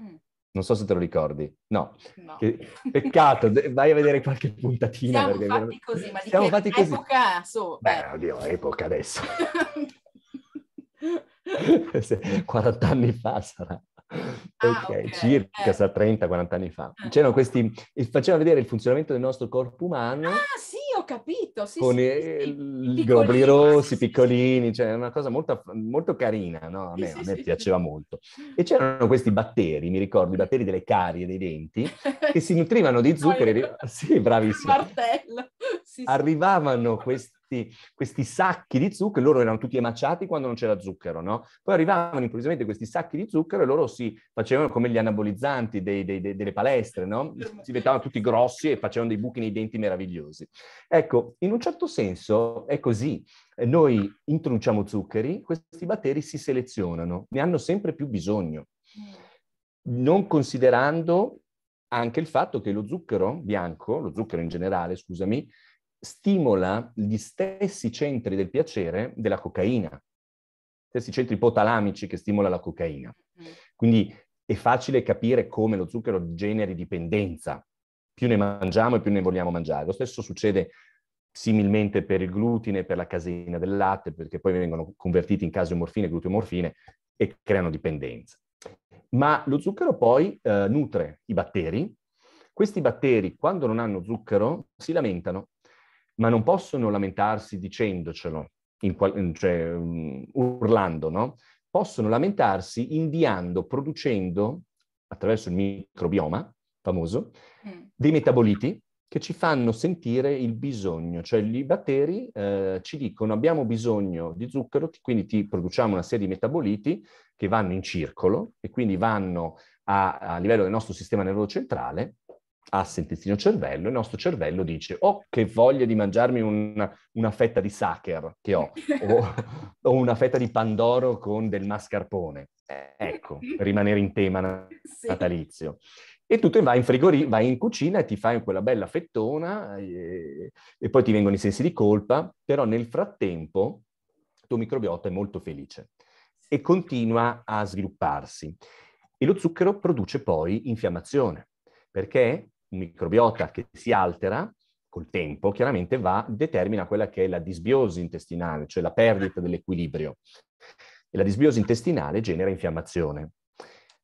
Mm. Non so se te lo ricordi. No. no. Che, peccato, vai a vedere qualche puntatina. Siamo perché fatti così, ma di siamo fatti così. epoca? So, Beh, eh. oddio, epoca adesso. 40 anni fa sarà. Ah, okay. Okay. circa eh. 30-40 anni fa. Eh. C'erano questi, faceva vedere il funzionamento del nostro corpo umano. Ah, sì, capito, sì, Con sì, il, sì, Gabriel Rossi, piccolini, cioè una cosa molto, molto carina, no? A me, a me piaceva molto. E c'erano questi batteri, mi ricordo, i batteri delle carie dei denti, che si nutrivano di zuccheri. sì, bravissimo. Martello. Arrivavano questi questi, questi sacchi di zucchero, loro erano tutti emaciati quando non c'era zucchero, no? Poi arrivavano improvvisamente questi sacchi di zucchero e loro si facevano come gli anabolizzanti dei, dei, dei, delle palestre, no? Si diventavano tutti grossi e facevano dei buchi nei denti meravigliosi. Ecco, in un certo senso è così eh, noi introduciamo zuccheri, questi batteri si selezionano, ne hanno sempre più bisogno, non considerando anche il fatto che lo zucchero bianco, lo zucchero in generale, scusami, stimola gli stessi centri del piacere della cocaina, stessi centri ipotalamici che stimola la cocaina. Mm-hmm. Quindi è facile capire come lo zucchero generi dipendenza. Più ne mangiamo e più ne vogliamo mangiare. Lo stesso succede similmente per il glutine, per la caseina del latte, perché poi vengono convertiti in caseomorfine, e gluteomorfine e creano dipendenza. Ma lo zucchero poi eh, nutre i batteri. Questi batteri, quando non hanno zucchero, si lamentano ma non possono lamentarsi dicendocelo, qual- cioè, um, urlando, no? Possono lamentarsi inviando, producendo, attraverso il microbioma famoso, mm. dei metaboliti che ci fanno sentire il bisogno, cioè i batteri eh, ci dicono abbiamo bisogno di zucchero, quindi ti produciamo una serie di metaboliti che vanno in circolo e quindi vanno a, a livello del nostro sistema nervoso centrale a intestino cervello, il nostro cervello dice oh che voglia di mangiarmi una, una fetta di sacher che ho, o, o, una fetta di pandoro con del mascarpone, eh, ecco, per rimanere in tema natalizio. E tu vai in frigorifero, vai in cucina e ti fai quella bella fettona e, eh, e poi ti vengono i sensi di colpa, però nel frattempo il tuo microbiota è molto felice e continua a svilupparsi. E lo zucchero produce poi infiammazione, perché microbiota che si altera col tempo, chiaramente va, determina quella che è la disbiosi intestinale, cioè la perdita dell'equilibrio. E la disbiosi intestinale genera infiammazione.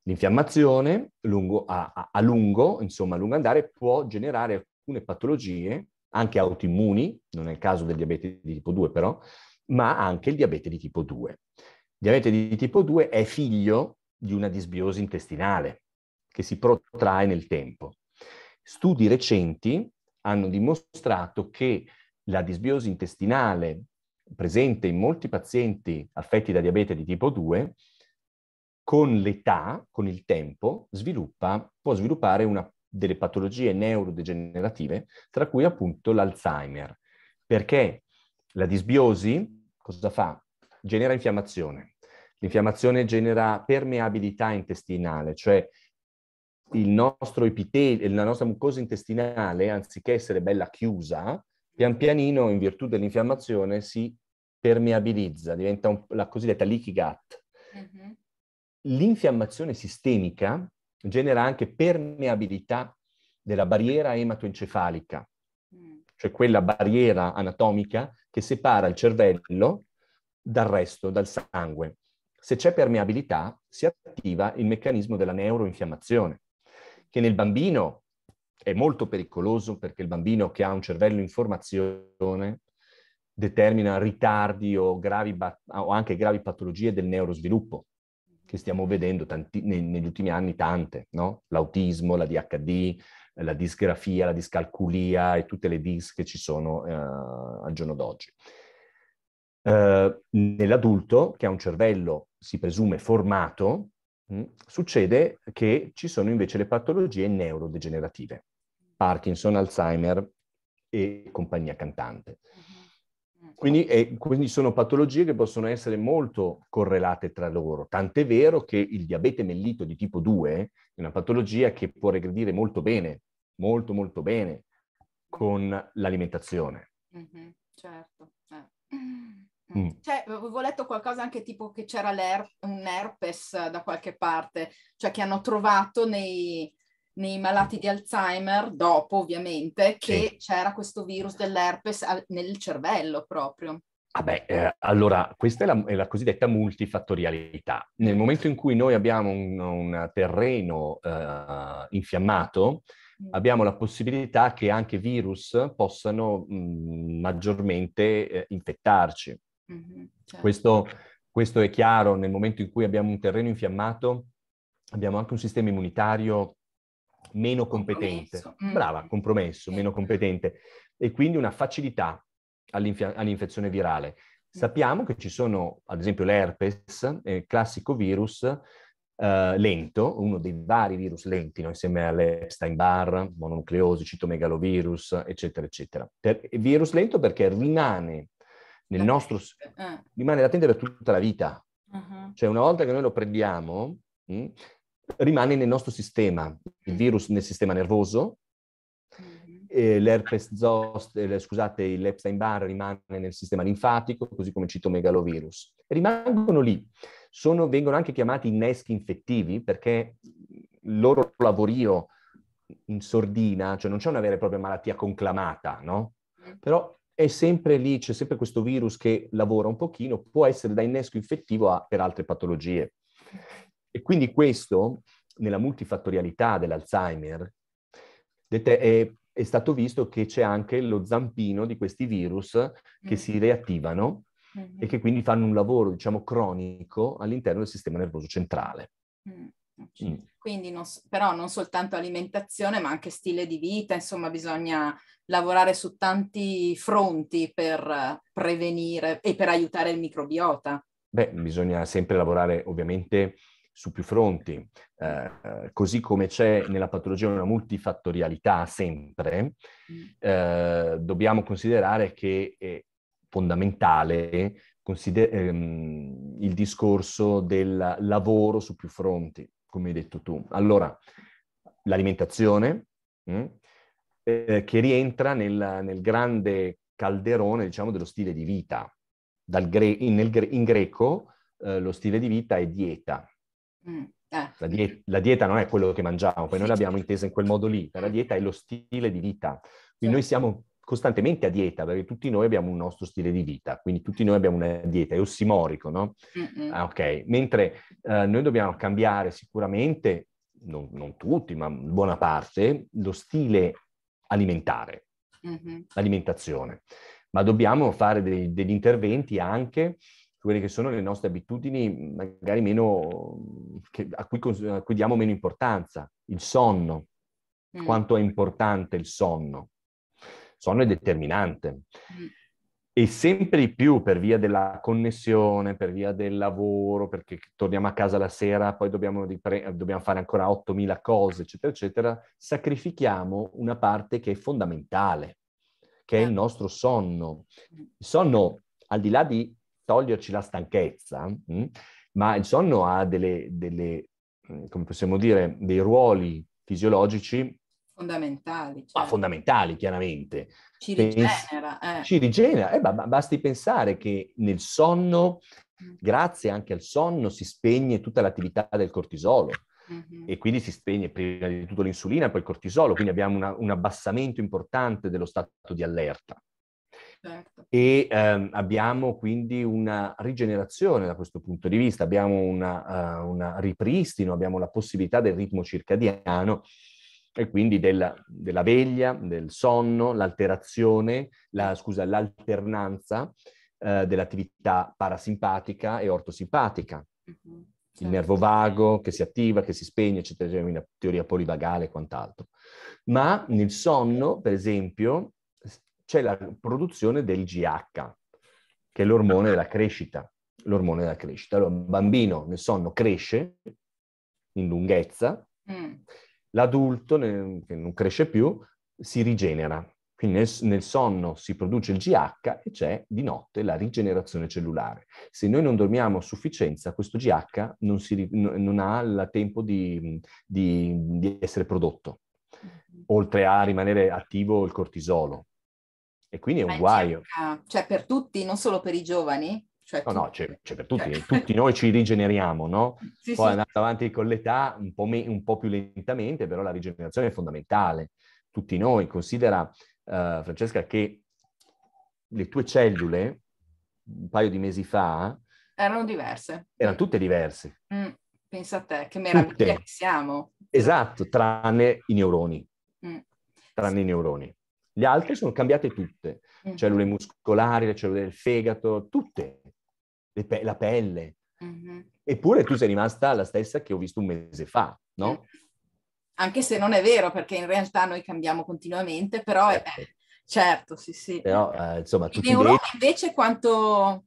L'infiammazione lungo, a, a, a lungo, insomma a lungo andare, può generare alcune patologie, anche autoimmuni, non è il caso del diabete di tipo 2 però, ma anche il diabete di tipo 2. Il diabete di tipo 2 è figlio di una disbiosi intestinale che si protrae nel tempo. Studi recenti hanno dimostrato che la disbiosi intestinale presente in molti pazienti affetti da diabete di tipo 2, con l'età, con il tempo, sviluppa, può sviluppare una delle patologie neurodegenerative, tra cui appunto l'Alzheimer. Perché la disbiosi cosa fa? Genera infiammazione. L'infiammazione genera permeabilità intestinale, cioè il nostro epitelio, la nostra mucosa intestinale, anziché essere bella chiusa, pian pianino, in virtù dell'infiammazione, si permeabilizza, diventa un, la cosiddetta leaky gut. Mm-hmm. L'infiammazione sistemica genera anche permeabilità della barriera ematoencefalica, mm. cioè quella barriera anatomica che separa il cervello dal resto, dal sangue. Se c'è permeabilità, si attiva il meccanismo della neuroinfiammazione che nel bambino è molto pericoloso perché il bambino che ha un cervello in formazione determina ritardi o, gravi, o anche gravi patologie del neurosviluppo, che stiamo vedendo tanti, negli ultimi anni tante, no? l'autismo, la DHD, la disgrafia, la discalculia e tutte le dis che ci sono eh, al giorno d'oggi. Eh, nell'adulto che ha un cervello, si presume, formato, Mm. succede che ci sono invece le patologie neurodegenerative, Parkinson, Alzheimer e compagnia cantante. Mm-hmm. Quindi, eh, quindi, sono patologie che possono essere molto correlate tra loro, tant'è vero che il diabete mellito di tipo 2 è una patologia che può regredire molto bene, molto molto bene, con l'alimentazione. Mm-hmm, certo. Eh. Mm. Mm. Cioè, avevo letto qualcosa anche tipo che c'era un herpes da qualche parte, cioè che hanno trovato nei, nei malati di Alzheimer, dopo ovviamente, che sì. c'era questo virus dell'herpes nel cervello proprio. Vabbè, ah eh, allora questa è la, è la, cosiddetta multifattorialità. Nel momento in cui noi abbiamo un, un terreno eh, infiammato, mm. abbiamo la possibilità che anche virus possano mh, maggiormente eh, infettarci certo. questo, questo, è chiaro, nel momento in cui abbiamo un terreno infiammato, abbiamo anche un sistema immunitario meno competente, compromesso. brava, compromesso, meno competente, e quindi una facilità all'infezione virale. Sappiamo che ci sono, ad esempio, l'herpes, eh, classico virus eh, lento, uno dei vari virus lenti, no? insieme all'Epstein-Barr, mononucleosi, citomegalovirus, eccetera, eccetera. Per, virus lento perché rimane nel nostro... Eh. rimane latente per tutta la vita. Uh-huh. Cioè una volta che noi lo prendiamo, mh, mm, rimane nel nostro sistema, il mm. virus nel sistema nervoso, mm-hmm. eh, l'herpes zoster, eh, scusate, l'Epstein-Barr rimane nel sistema linfatico, così come il citomegalovirus. Rimangono lì. Sono, vengono anche chiamati inneschi infettivi perché il loro lavorio in sordina, cioè non c'è una vera e propria malattia conclamata, no? Mm. Però è sempre lì, c'è sempre questo virus che lavora un pochino, può essere da innesco infettivo a, per altre patologie. E quindi questo, nella multifattorialità dell'Alzheimer, è, è stato visto che c'è anche lo zampino di questi virus che mm. si reattivano mm. e mm-hmm. che quindi fanno un lavoro, diciamo, cronico all'interno del sistema nervoso centrale. Mm. Mm. Quindi non, però non soltanto alimentazione, ma anche stile di vita, insomma bisogna lavorare su tanti fronti per prevenire e per aiutare il microbiota. Beh, bisogna sempre lavorare ovviamente su più fronti, eh, così come c'è nella patologia una multifattorialità sempre, mm. eh, dobbiamo considerare che è fondamentale consider- ehm, il discorso del lavoro su più fronti come hai detto tu. Allora, l'alimentazione mh, mm, eh, che rientra nel, nel, grande calderone, diciamo, dello stile di vita. Gre- in, nel, in, greco eh, lo stile di vita è dieta. Mm. Eh. La, die- la, dieta non è quello che mangiamo, poi noi l'abbiamo intesa in quel modo lì, la dieta è lo stile di vita. Quindi noi siamo costantemente a dieta, perché tutti noi abbiamo un nostro stile di vita, quindi tutti noi abbiamo una dieta, è ossimorico, no? Mm-hmm. ok, mentre eh, noi dobbiamo cambiare sicuramente, non, non, tutti, ma buona parte, lo stile alimentare, mm-hmm. l'alimentazione, ma dobbiamo fare dei, degli interventi anche su quelle che sono le nostre abitudini, magari meno, che, a, cui, a, cui, diamo meno importanza, il sonno, mm. quanto è importante il sonno sonno è determinante. Mm. E sempre di più per via della connessione, per via del lavoro, perché torniamo a casa la sera, poi dobbiamo, ripre- dobbiamo fare ancora 8.000 cose, eccetera, eccetera, sacrifichiamo una parte che è fondamentale, che è il certo. nostro sonno. Mm. Il sonno, al di là di toglierci la stanchezza, mh, mm, ma il sonno ha delle, delle, come possiamo dire, dei ruoli fisiologici fondamentali. Cioè. Ma certo. fondamentali, chiaramente. Ci rigenera. Eh. Ci rigenera. Eh, ma, basti pensare che nel sonno, mm. grazie anche al sonno, si spegne tutta l'attività del cortisolo. Mm-hmm. E quindi si spegne prima di tutto l'insulina e poi il cortisolo, quindi abbiamo una, un abbassamento importante dello stato di allerta. Certo. E ehm, abbiamo quindi una rigenerazione da questo punto di vista, abbiamo un eh, uh, ripristino, abbiamo la possibilità del ritmo circadiano e quindi della, della veglia, del sonno, l'alterazione, la, scusa, l'alternanza eh, dell'attività parasimpatica e ortosimpatica. Mm-hmm. Il nervo certo. vago che si attiva, che si spegne, eccetera, eccetera, una teoria polivagale e quant'altro. Ma nel sonno, per esempio, c'è la produzione del GH, che è l'ormone della crescita. L'ormone della crescita. Allora, un bambino nel sonno cresce in lunghezza, mm l'adulto ne, che non cresce più si rigenera. Quindi nel, nel sonno si produce il GH e c'è di notte la rigenerazione cellulare. Se noi non dormiamo a sufficienza, questo GH non, si, non ha il tempo di, di, di essere prodotto, mm-hmm. oltre a rimanere attivo il cortisolo. E quindi è un guaio. Cioè per tutti, non solo per i giovani? Cioè, no, no, c'è, cioè, c'è cioè, per tutti, cioè, eh, tutti noi ci rigeneriamo, no? Sì, Poi sì. andando avanti con l'età un po, me- un po', più lentamente, però la rigenerazione è fondamentale. Tutti noi, considera uh, Francesca che le tue cellule un paio di mesi fa erano diverse. Erano tutte diverse. Mm, pensa a te, che meraviglia che siamo. Esatto, tranne i neuroni. Mm. Tranne sì. i neuroni. Le altre sono cambiate tutte, mm. cellule muscolari, le cellule del fegato, tutte pe- la pelle. Mm-hmm. Eppure tu sei rimasta la stessa che ho visto un mese fa, no? Anche se non è vero, perché in realtà noi cambiamo continuamente, però certo, è... certo sì, sì. Però, eh, insomma, in Europa dei... invece quanto,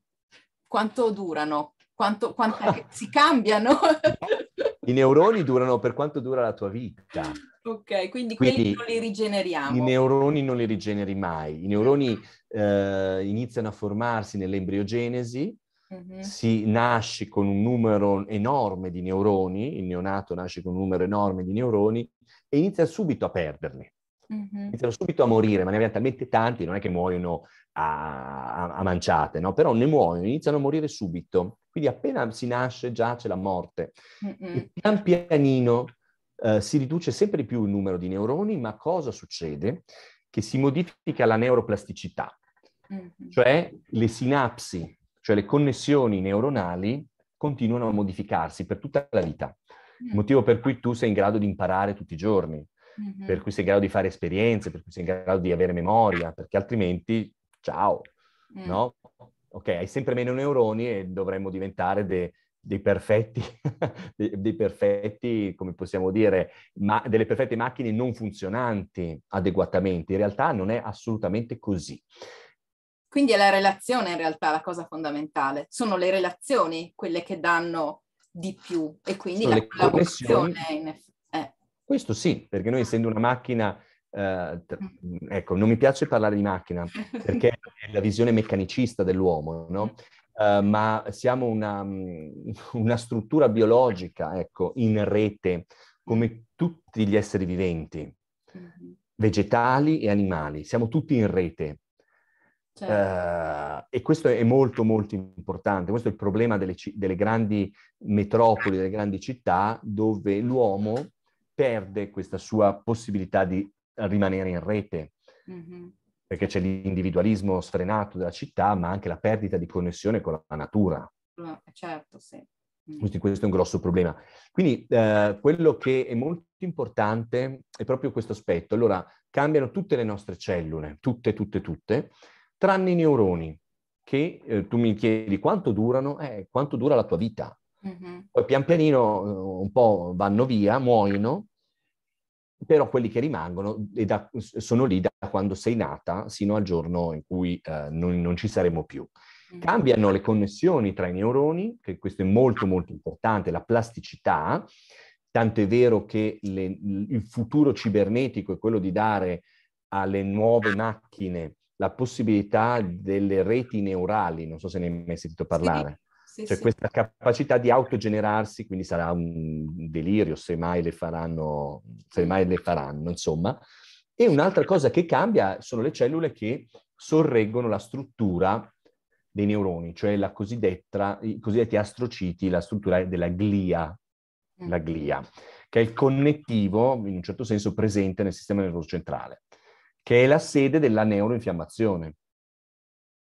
quanto durano? Quanto, quanto si cambiano? I neuroni durano per quanto dura la tua vita. Ok, quindi, quindi non li rigeneriamo. I neuroni non li rigeneri mai. I neuroni ah. eh, iniziano a formarsi nell'embriogenesi, si nasce con un numero enorme di neuroni, il neonato nasce con un numero enorme di neuroni e inizia subito a perderli. Mm-hmm. Iniziano subito a morire, ma ne abbiamo talmente tanti, non è che muoiono a, a, a manciate, no? però ne muoiono, iniziano a morire subito. Quindi appena si nasce già c'è la morte. E pian pianino eh, si riduce sempre di più il numero di neuroni, ma cosa succede? Che si modifica la neuroplasticità, mm-hmm. cioè le sinapsi cioè le connessioni neuronali continuano a modificarsi per tutta la vita, mm. motivo per cui tu sei in grado di imparare tutti i giorni, mm-hmm. per cui sei in grado di fare esperienze, per cui sei in grado di avere memoria, perché altrimenti, ciao, mm. no? Ok, hai sempre meno neuroni e dovremmo diventare de, dei, perfetti, dei, dei perfetti, come possiamo dire, ma, delle perfette macchine non funzionanti adeguatamente. In realtà non è assolutamente così. Quindi è la relazione in realtà la cosa fondamentale, sono le relazioni quelle che danno di più e quindi sono la collaborazione. In eff- eh. Questo sì, perché noi ah. essendo una macchina Uh, ecco, non mi piace parlare di macchina perché è la visione meccanicista dell'uomo, no? uh, ma siamo una, mm, una, struttura biologica, ecco, in rete, come tutti gli esseri viventi, mm-hmm. vegetali e animali, siamo tutti in rete. Certo. Eh, e questo è molto molto importante, questo è il problema delle, delle grandi metropoli, delle grandi città dove l'uomo perde questa sua possibilità di rimanere in rete. Mm-hmm perché c'è l'individualismo sfrenato della città, ma anche la perdita di connessione con la natura. Eh, certo, sì. Mm. Quindi questo è un grosso problema. Quindi eh, quello che è molto importante è proprio questo aspetto. Allora, cambiano tutte le nostre cellule, tutte, tutte, tutte, tranne i neuroni, che eh, tu mi chiedi quanto durano, eh, quanto dura la tua vita. Mm-hmm. Poi pian pianino eh, un po' vanno via, muoiono, però quelli che rimangono da, sono lì da quando sei nata sino al giorno in cui eh, non, non, ci saremo più. Mm-hmm. Cambiano le connessioni tra i neuroni, che questo è molto molto importante, la plasticità, tanto è vero che le, il futuro cibernetico è quello di dare alle nuove macchine la possibilità delle reti neurali, non so se ne hai mai sentito parlare. Sì, sì, cioè sì. questa capacità di autogenerarsi, quindi sarà un delirio se mai le faranno, se mm. mai le faranno, insomma. E un'altra cosa che cambia sono le cellule che sorreggono la struttura dei neuroni, cioè la cosiddetta, i cosiddetti astrociti, la struttura della glia, mm. la glia, che è il connettivo, in un certo senso, presente nel sistema nervoso centrale che è la sede della neuroinfiammazione.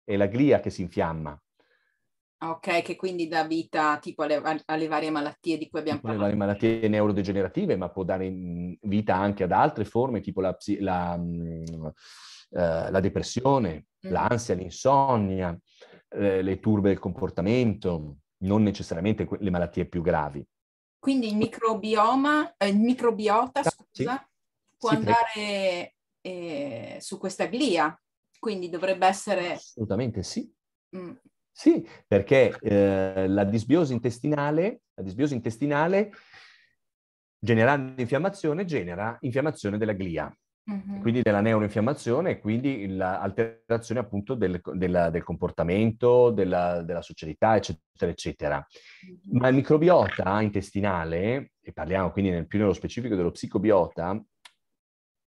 È la glia che si infiamma. Ok, che quindi dà vita tipo alle, alle varie malattie di cui abbiamo parlato. Alle varie malattie neurodegenerative, ma può dare mm, vita anche ad altre forme, tipo la, la, mm, eh, la depressione, mm. l'ansia, l'insonnia, eh, le turbe del comportamento, non necessariamente le malattie più gravi. Quindi il microbioma, eh, il microbiota, scusa, sì. può sì, andare eh, su questa glia, quindi dovrebbe essere... Assolutamente sì. Mm. Sì, perché eh, la, disbiosi intestinale, la disbiosi intestinale, generando infiammazione, genera infiammazione della glia, mm-hmm. quindi della neuroinfiammazione e quindi l'alterazione appunto del, della, del comportamento, della, della, socialità, eccetera, eccetera. Mm-hmm. Ma il microbiota intestinale, e parliamo quindi nel, più nello specifico dello psicobiota,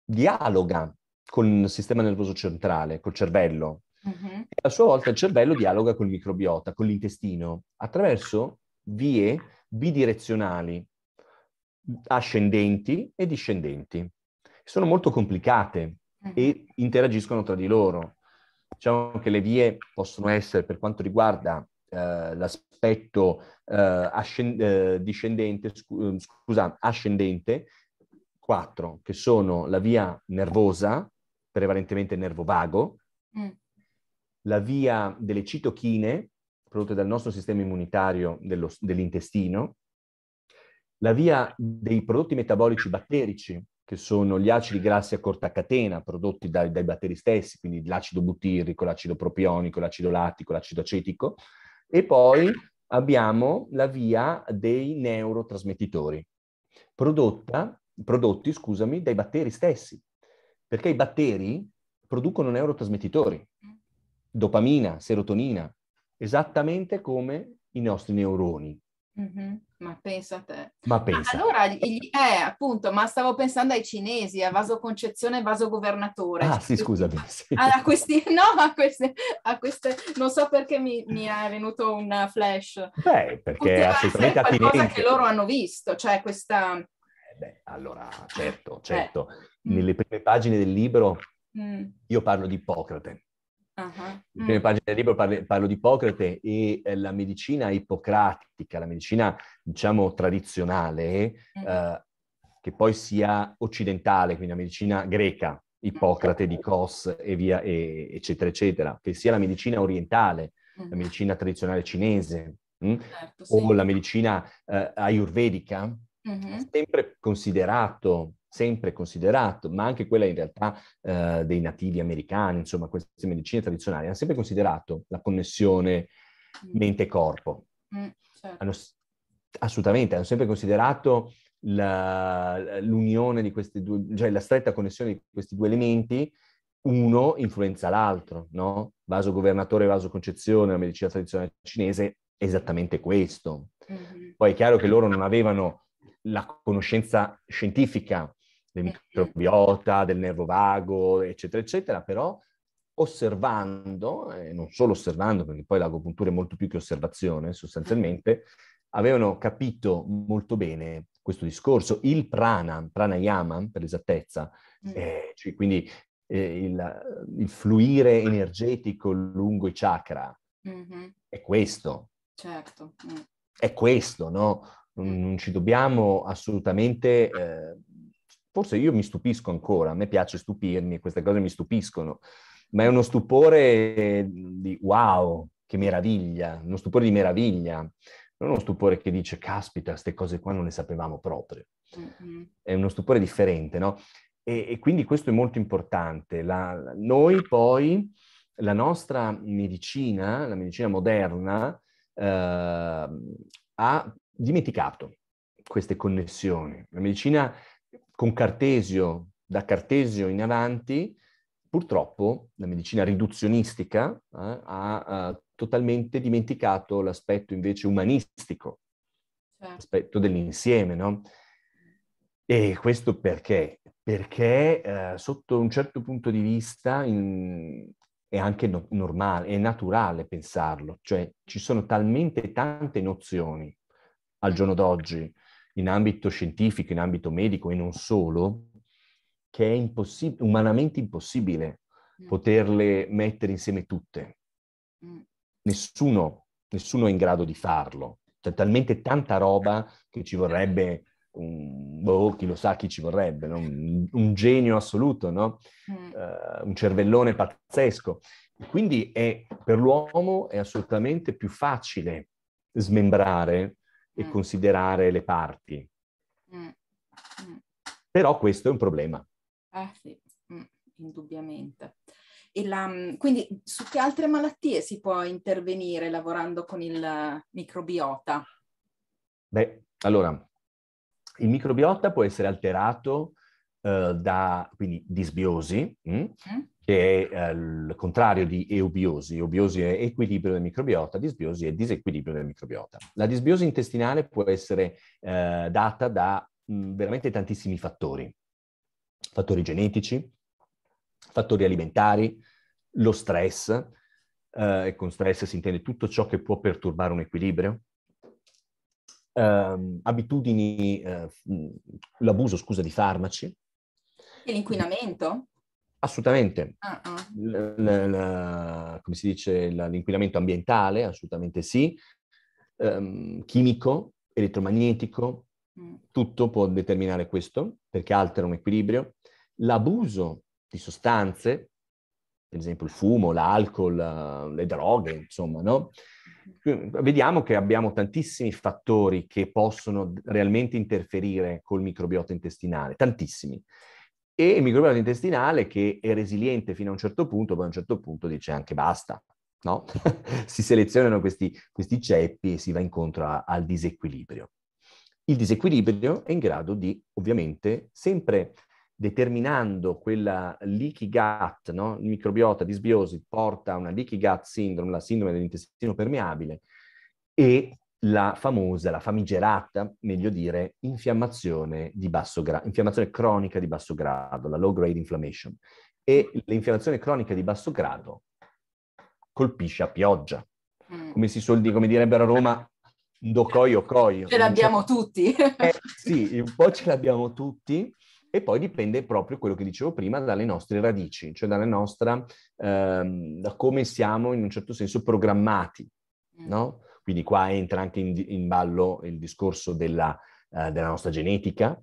dialoga con il sistema nervoso centrale, col cervello. Mm-hmm. E a sua volta il cervello dialoga con il microbiota, con l'intestino, attraverso vie bidirezionali, ascendenti e discendenti. Sono molto complicate mm-hmm. e interagiscono tra di loro. Diciamo che le vie possono essere, per quanto riguarda eh, l'aspetto eh, ascend- eh, discendente, scu- eh, scusa, ascendente, quattro, che sono la via nervosa, prevalentemente nervo vago, mm. la via delle citochine, prodotte dal nostro sistema immunitario dello, dell'intestino, la via dei prodotti metabolici batterici, che sono gli acidi grassi a corta catena prodotti dai, dai batteri stessi, quindi l'acido butirrico, l'acido propionico, l'acido lattico, l'acido acetico, e poi abbiamo la via dei neurotrasmettitori, prodotta prodotti, scusami, dai batteri stessi, perché i batteri producono neurotrasmettitori, mm. dopamina, serotonina, esattamente come i nostri neuroni. Mm-hmm. Ma pensa a te. Ma ah, pensa. Ah, allora, gli, eh, appunto, ma stavo pensando ai cinesi, a vasoconcezione e vasogovernatore. Ah, sì, scusami. Sì. Ah, a, questi, no, a queste, a queste, non so perché mi, mi è venuto un flash. Beh, perché Poteva assolutamente attinente. qualcosa che loro hanno visto, cioè questa eh, beh, allora, certo, eh, certo. Eh. Nelle prime pagine del libro mm. io parlo di Ippocrate. Uh-huh. Nelle mm. prime mm. pagine del libro parlo, parlo, di Ippocrate e eh, la medicina ippocratica, la medicina, diciamo, tradizionale, mm. eh, che poi sia occidentale, quindi la medicina greca, Ippocrate di Cos e via, e, eccetera, eccetera, che sia la medicina orientale, mm. la medicina tradizionale cinese, certo, sì. o la medicina eh, ayurvedica, uh-huh. sempre considerato, sempre considerato, ma anche quella in realtà eh, dei nativi americani, insomma queste medicine tradizionali, hanno sempre considerato la connessione mente-corpo. uh Certo. Hanno, assolutamente, hanno sempre considerato la, l'unione di questi due, cioè la stretta connessione di questi due elementi uno influenza l'altro, no? Vaso governatore, vaso concezione, la medicina tradizionale cinese, esattamente questo. Mm-hmm. Poi è chiaro che loro non avevano la conoscenza scientifica del microbiota, del nervo vago, eccetera, eccetera, però osservando, e non solo osservando, perché poi l'agopuntura è molto più che osservazione sostanzialmente, avevano capito molto bene questo discorso. Il prana, pranayama per esattezza, mm. eh, cioè quindi eh, il, il, fluire energetico lungo i chakra, mm-hmm. è questo. Certo. Mm. È questo, no? Mm. non ci dobbiamo assolutamente... Eh, forse io mi stupisco ancora, a me piace stupirmi, queste cose mi stupiscono, ma è uno stupore di wow, che meraviglia, uno stupore di meraviglia, non uno stupore che dice caspita, queste cose qua non le sapevamo proprio. Mm-hmm. È uno stupore differente, no? E, e quindi questo è molto importante. La, noi poi, la nostra medicina, la medicina moderna, eh, ha dimenticato queste connessioni. La medicina con Cartesio, da Cartesio in avanti, purtroppo la medicina riduzionistica eh, ha eh, totalmente dimenticato l'aspetto invece umanistico, certo. l'aspetto dell'insieme, no? E questo perché? Perché eh, sotto un certo punto di vista in, è anche no- normale, è naturale pensarlo, cioè ci sono talmente tante nozioni al giorno d'oggi in ambito scientifico, in ambito medico e non solo, che è impossib- umanamente impossibile mm. poterle mettere insieme tutte. Mm. Nessuno, nessuno, è in grado di farlo. C'è talmente tanta roba che ci vorrebbe, un, boh, chi lo sa chi ci vorrebbe, no? un, un, genio assoluto, no? uh, un cervellone pazzesco. Quindi è, per l'uomo è assolutamente più facile smembrare e mm. considerare le parti. Mm. Mm. Però questo è un problema. Eh sì, mm, indubbiamente. La, mm, quindi su che altre malattie si può intervenire lavorando con il microbiota? Beh, allora, il microbiota può essere alterato eh, da quindi disbiosi, mh, mm. mm che è eh, il contrario di eubiosi. Eubiosi è equilibrio del microbiota, disbiosi è disequilibrio del microbiota. La disbiosi intestinale può essere eh, data da mh, mm, veramente tantissimi fattori. Fattori genetici, fattori alimentari, lo stress, eh, e con stress si intende tutto ciò che può perturbare un equilibrio, ehm, abitudini, eh, mm, l'abuso, scusa, di farmaci. E l'inquinamento? Assolutamente. Uh-uh. Ah, ah. La, la, la, come si dice, l'inquinamento ambientale, assolutamente sì. Um, chimico, elettromagnetico, mm. tutto può determinare questo perché altera un equilibrio. L'abuso di sostanze, per esempio il fumo, l'alcol, eh, le droghe, insomma, no? Mm-hmm. Vediamo che abbiamo tantissimi fattori che possono realmente interferire col microbiota intestinale, tantissimi e il microbiota intestinale che è resiliente fino a un certo punto, poi a un certo punto dice anche basta, no? si selezionano questi, questi, ceppi e si va incontro a, al disequilibrio. Il disequilibrio è in grado di, ovviamente, sempre determinando quella leaky gut, no? il microbiota disbiosi porta a una leaky gut syndrome, la sindrome dell'intestino permeabile, e la famosa, la famigerata, meglio dire, infiammazione, di basso gra- infiammazione cronica di basso grado, la low grade inflammation. E l'infiammazione cronica di basso grado colpisce a pioggia. Mm. Come si suol dire, come direbbero a Roma, do coio. coio. Ce l'abbiamo tutti. Eh, sì, un po' ce l'abbiamo tutti e poi dipende proprio quello che dicevo prima dalle nostre radici, cioè dalla nostra, ehm, da come siamo in un certo senso programmati, mm. no? Quindi qua entra anche in, in ballo il discorso della, uh, della nostra genetica,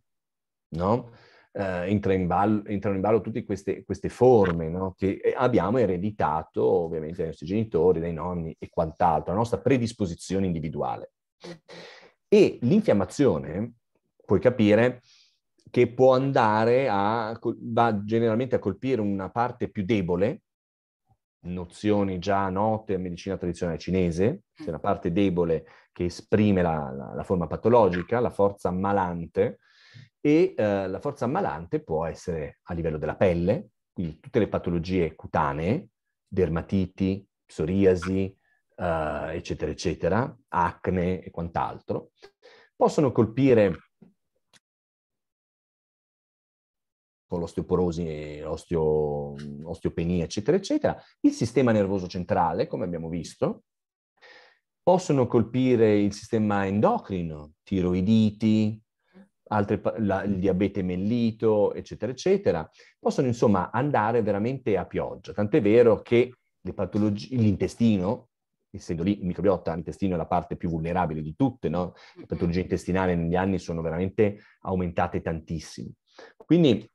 no? Uh, entra in ballo, entrano in ballo tutte queste, queste forme no? che eh, abbiamo ereditato ovviamente dai nostri genitori, dai nonni e quant'altro, la nostra predisposizione individuale. E l'infiammazione, puoi capire, che può andare a, va generalmente a colpire una parte più debole nozioni già note a medicina tradizionale cinese, c'è una mm. parte debole che esprime la, la, la forma patologica, la forza malante, e eh, la forza malante può essere a livello della pelle, quindi tutte le patologie cutanee, dermatiti, psoriasi, eh, eccetera, eccetera, acne e quant'altro, possono colpire con l'osteoporosi, osteo, l'osteopenia, eccetera, eccetera, il sistema nervoso centrale, come abbiamo visto, possono colpire il sistema endocrino, tiroiditi, altre, la, il diabete mellito, eccetera, eccetera, possono insomma andare veramente a pioggia, tant'è vero che le patologie, l'intestino, essendo lì il microbiota, l'intestino è la parte più vulnerabile di tutte, no? le patologie intestinali negli anni sono veramente aumentate tantissimo. Quindi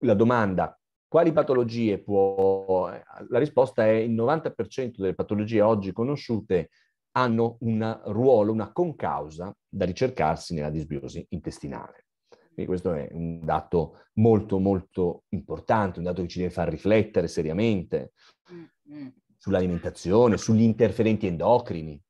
la domanda quali patologie può... La risposta è il 90% delle patologie oggi conosciute hanno un ruolo, una concausa da ricercarsi nella disbiosi intestinale. Quindi questo è un dato molto molto importante, un dato che ci deve far riflettere seriamente mm, mm. sull'alimentazione, sugli interferenti endocrini.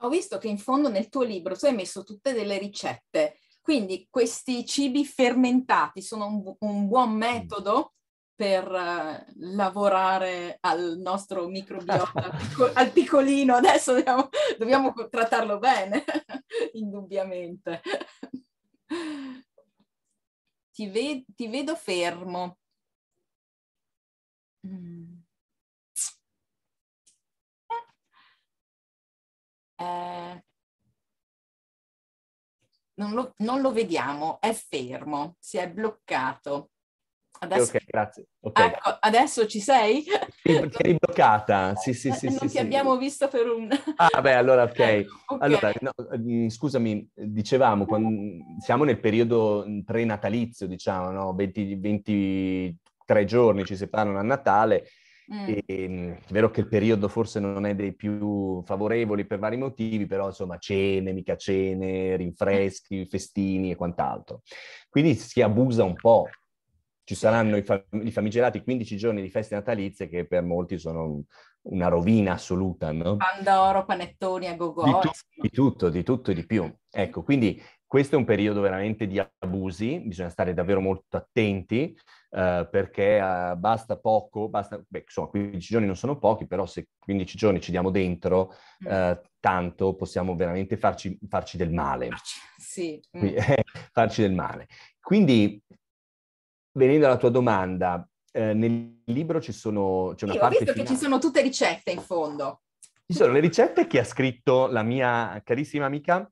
Ho visto che in fondo nel tuo libro tu hai messo tutte delle ricette quindi questi cibi fermentati sono un, un buon mm. metodo per uh, lavorare al nostro microbiota, al piccolino, adesso dobbiamo, dobbiamo trattarlo bene, indubbiamente. Ti, ve- ti, vedo fermo. Mm. Eh. eh non lo, non lo vediamo, è fermo, si è bloccato. Adesso... Ok, grazie. Okay. Ecco, adesso ci sei? Sì, eri bloccata. Sì, sì, sì. Non sì, ti sì. abbiamo visto per un... Ah, beh, allora ok. okay. Allora, no, mm, scusami, dicevamo, quando, mm, siamo nel periodo mm, prenatalizio, diciamo, no? 20, 23 giorni ci separano a Natale Mm. E, ehm, è vero che il periodo forse non è dei più favorevoli per vari motivi, però insomma cene, mica cene, rinfreschi, festini e quant'altro. Quindi si abusa un po'. Ci saranno i, fam- i famigerati 15 giorni di feste natalizie che per molti sono una rovina assoluta, no? Pandoro, panettoni, agogò. Di, tu- di tutto, di tutto e di più. Ecco, quindi questo è un periodo veramente di abusi, bisogna stare davvero molto attenti. Eh, perché eh, basta poco, basta, beh, insomma 15 giorni non sono pochi, però se 15 giorni ci diamo dentro, mm. eh, tanto possiamo veramente farci, farci del male. Sì. Mm. Quindi, eh, farci del male. Quindi, venendo alla tua domanda, eh, nel libro ci sono, c'è una Io parte... Ho visto finale. che ci sono tutte ricette in fondo. Ci sono le ricette che ha scritto la mia carissima amica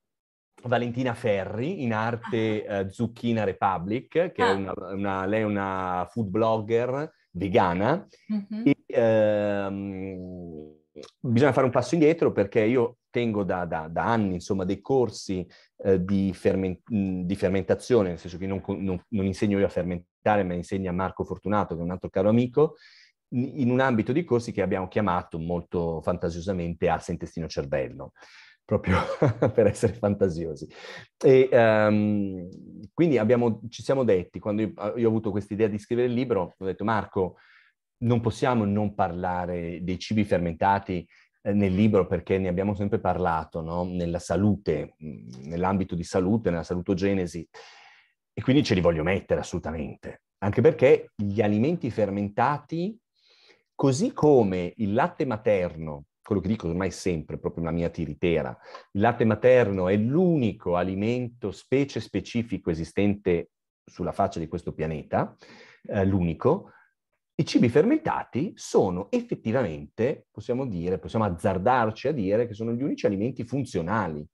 Valentina Ferri, in arte uh, Zucchina Republic, che ah. è una, una, lei è una food blogger vegana. Mm-hmm. E, um, bisogna fare un passo indietro perché io tengo da, da, da anni insomma, dei corsi eh, di, ferment- di, fermentazione, nel senso che non, non, non, insegno io a fermentare, ma insegna Marco Fortunato, che è un altro caro amico, in un ambito di corsi che abbiamo chiamato molto fantasiosamente Arsa Intestino Cervello proprio per essere fantasiosi. E, um, quindi abbiamo, ci siamo detti, quando io, ah, io ho avuto questa idea di scrivere il libro, ho detto Marco, non possiamo non parlare dei cibi fermentati eh, nel libro perché ne abbiamo sempre parlato, no? nella salute, mm, nell'ambito di salute, nella salutogenesi, e quindi ce li voglio mettere assolutamente, anche perché gli alimenti fermentati, così come il latte materno quello che dico ormai sempre, proprio una mia tiritera, il latte materno è l'unico alimento specie specifico esistente sulla faccia di questo pianeta, eh, l'unico, i cibi fermentati sono effettivamente, possiamo dire, possiamo azzardarci a dire che sono gli unici alimenti funzionali,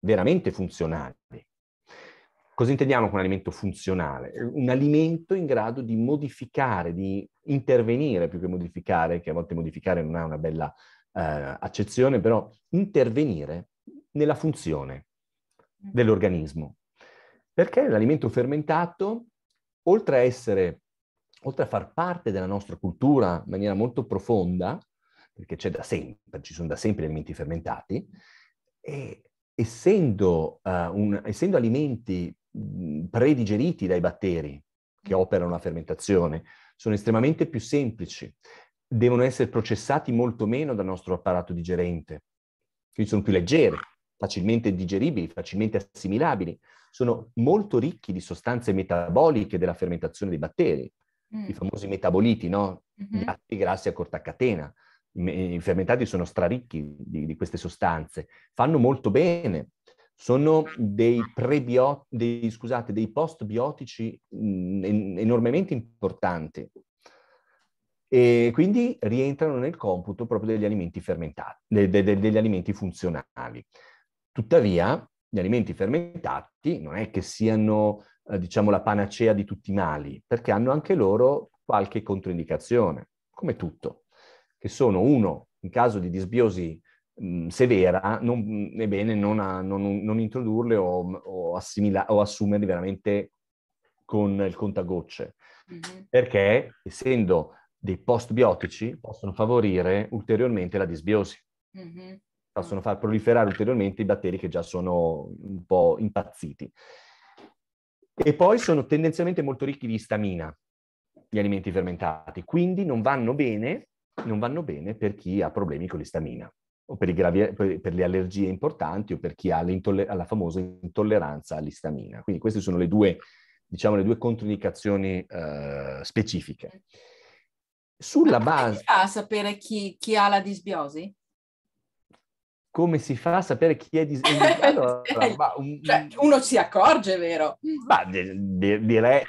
veramente funzionali. Cosa intendiamo con un alimento funzionale? Un alimento in grado di modificare, di intervenire più che modificare, che a volte modificare non ha una bella eh, accezione, però intervenire nella funzione mm. dell'organismo. Perché l'alimento fermentato, oltre a essere, oltre a far parte della nostra cultura in maniera molto profonda, perché c'è da sempre, ci sono da sempre gli alimenti fermentati, e essendo, uh, un, essendo alimenti Mhmm, predigeriti dai batteri che mm. operano la fermentazione, sono estremamente più semplici, devono essere processati molto meno dal nostro apparato digerente, quindi sono più leggeri, facilmente digeribili, facilmente assimilabili, sono molto ricchi di sostanze metaboliche della fermentazione dei batteri, mm. i famosi metaboliti, no? Mm-hmm. gli atti grassi a corta catena. I fermentati sono straricchi di, di queste sostanze, fanno molto bene sono mm. dei, dei, scusate, dei postbiotici mm, enormemente importanti e quindi rientrano nel computo proprio degli alimenti fermentati, de, de, de, degli alimenti funzionali. Tuttavia, gli alimenti fermentati non è che siano, eh, diciamo, la panacea di tutti i mali, perché hanno anche loro qualche controindicazione, come tutto, che sono uno, in caso di disbiosi severa, non, è bene non, a, non, non introdurle o, o, assimila- o assumerle veramente con il contagocce, mm-hmm. perché essendo dei postbiotici possono favorire ulteriormente la disbiosi, mm-hmm. possono far proliferare ulteriormente i batteri che già sono un po' impazziti. E poi sono tendenzialmente molto ricchi di istamina, gli alimenti fermentati, quindi non vanno bene, non vanno bene per chi ha problemi con l'istamina o per, gravi, per, le allergie importanti o per chi ha la famosa intolleranza all'istamina. Quindi queste sono le due, diciamo, le due controindicazioni eh, specifiche. Sulla base... Come si fa a sapere chi, chi, ha la disbiosi? Come si fa a sapere chi è disbiosi? Allora, un, cioè, uno si accorge, vero? Ma, direi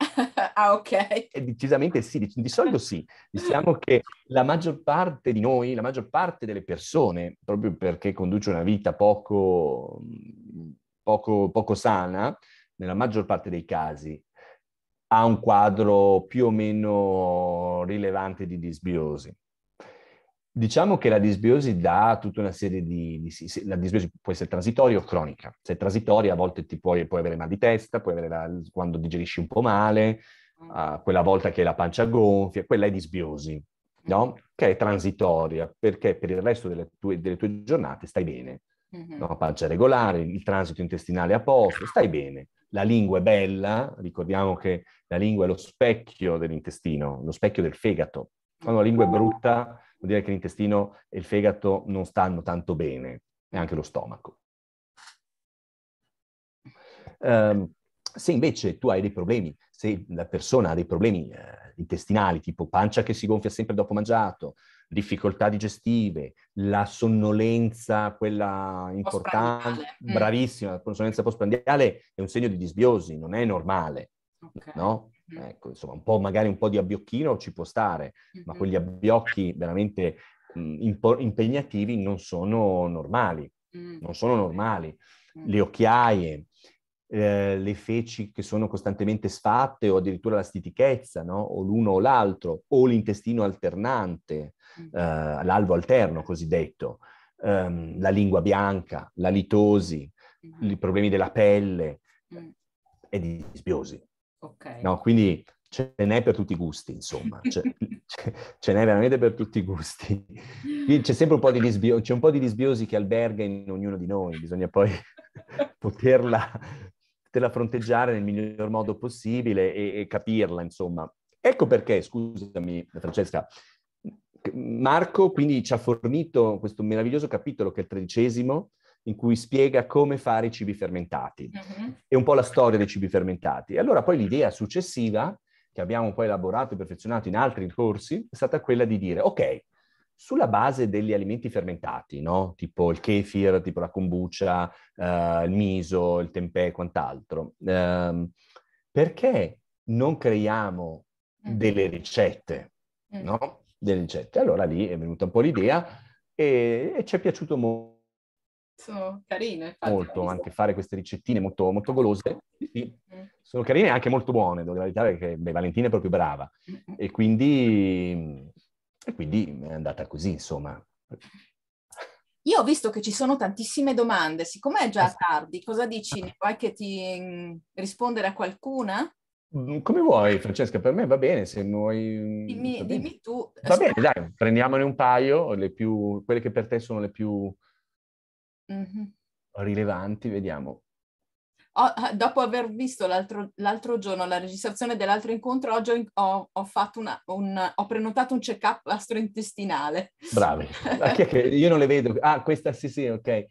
ah, ok. E decisamente sì, di, di, solito sì. Diciamo che la maggior parte di noi, la maggior parte delle persone, proprio perché conduce una vita poco, poco, poco sana, nella maggior parte dei casi, ha un quadro più o meno rilevante di disbiosi. Diciamo che la disbiosi dà tutta una serie di, di... la disbiosi può essere transitoria o cronica. Se è transitoria a volte ti puoi, puoi avere mal di testa, puoi avere la, quando digerisci un po' male, uh, quella volta che la pancia gonfia, quella è disbiosi, mm. no? Che è transitoria, perché per il resto delle tue, delle tue giornate stai bene. Mm-hmm. No? Pancia regolare, il transito intestinale a posto, stai bene. La lingua è bella, ricordiamo che la lingua è lo specchio dell'intestino, lo specchio del fegato. Quando la lingua è mm. brutta vuol dire che l'intestino e il fegato non stanno tanto bene, e anche lo stomaco. Um, se invece tu hai dei problemi, se la persona ha dei problemi eh, intestinali, tipo pancia che si gonfia sempre dopo mangiato, difficoltà digestive, la sonnolenza, quella importante, mm. bravissima, la sonnolenza postprandiale è un segno di disbiosi, non è normale, okay. no? Ecco, insomma, un po', magari un po' di abbiocchino ci può stare, ma quegli abbiocchi veramente mh, mhmm, impo- impegnativi non sono normali, non sono normali. Le occhiaie, eh, le feci che sono costantemente sfatte o addirittura la stitichezza, no? o l'uno o l'altro, o l'intestino alternante, eh, l'alvo alterno cosiddetto, ehm, la lingua bianca, la litosi, i problemi della pelle, e eh, di sbiosi. Okay. No, quindi ce n'è per tutti i gusti, insomma, ce, cioè, ce, ce n'è veramente per tutti i gusti. Quindi c'è sempre un po' di disbiosi, c'è un po' di disbiosi che alberga in ognuno di noi, bisogna poi poterla, poterla fronteggiare nel miglior modo possibile e, e capirla, insomma. Ecco perché, scusami Francesca, Marco quindi ci ha fornito questo meraviglioso capitolo che è il tredicesimo, in cui spiega come fare i cibi fermentati uh-huh. Mm-hmm. e un po' la storia dei cibi fermentati. E allora poi l'idea successiva, che abbiamo poi elaborato e perfezionato in altri corsi, è stata quella di dire, ok, sulla base degli alimenti fermentati, no? tipo il kefir, tipo la kombucha, eh, il miso, il tempeh e quant'altro, eh, perché non creiamo mm-hmm. delle ricette, mm. no? Delle ricette. Allora lì è venuta un po' l'idea e, e ci è piaciuto molto sono carine, infatti. Molto, anche fare queste ricettine molto, molto golose. Sì. Mm. Sono carine e anche molto buone, devo dire perché beh, Valentina è proprio brava. E, quindi, e quindi è andata così, insomma. Io ho visto che ci sono tantissime domande, siccome è già eh tardi, cosa dici? vuoi che ti mm, rispondere a qualcuna? Mm, come vuoi, Francesca, per me va bene, se vuoi... Dimmi, dimmi tu. Va bene, dai, prendiamone un paio, le più, quelle che per te sono le più Mm-hmm. rilevanti, vediamo. Oh, dopo aver visto l'altro, l'altro, giorno la registrazione dell'altro incontro, oggi ho, ho, una, un, ho prenotato un check-up gastrointestinale. Bravi. Ah, io non le vedo. Ah, questa sì, sì, ok.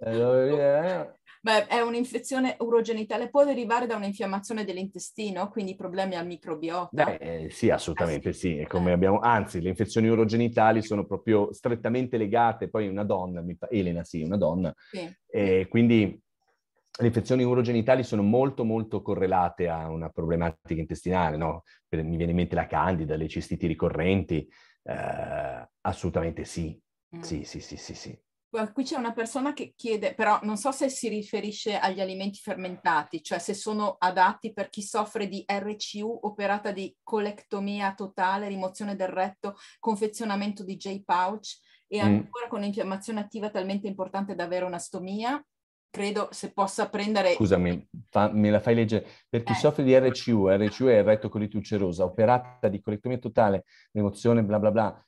Allora, eh, eh, eh. Beh, è un'infezione urogenitale, può derivare da un'infiammazione dell'intestino, quindi problemi al microbiota? Beh, eh, ah, sì, assolutamente ah, sì. sì. Abbiamo... anzi, le infezioni urogenitali sono proprio strettamente legate, poi una donna, Elena sì, una donna, sì. E quindi le infezioni urogenitali sono molto molto correlate a una problematica intestinale, no? Mi viene in mente la candida, le cistiti ricorrenti, eh, assolutamente sì. Mm. sì, sì, sì, sì, sì. Qui c'è una persona che chiede, però non so se si riferisce agli alimenti fermentati, cioè se sono adatti per chi soffre di RCU, operata di colectomia totale, rimozione del retto, confezionamento di J-pouch e mm. ancora mm. con infiammazione attiva talmente importante da avere una stomia. Credo se possa prendere... Scusami, fa, me la fai leggere. Per chi eh. soffre di RCU, RCU è il retto colite ulcerosa, operata di colectomia totale, rimozione bla bla bla,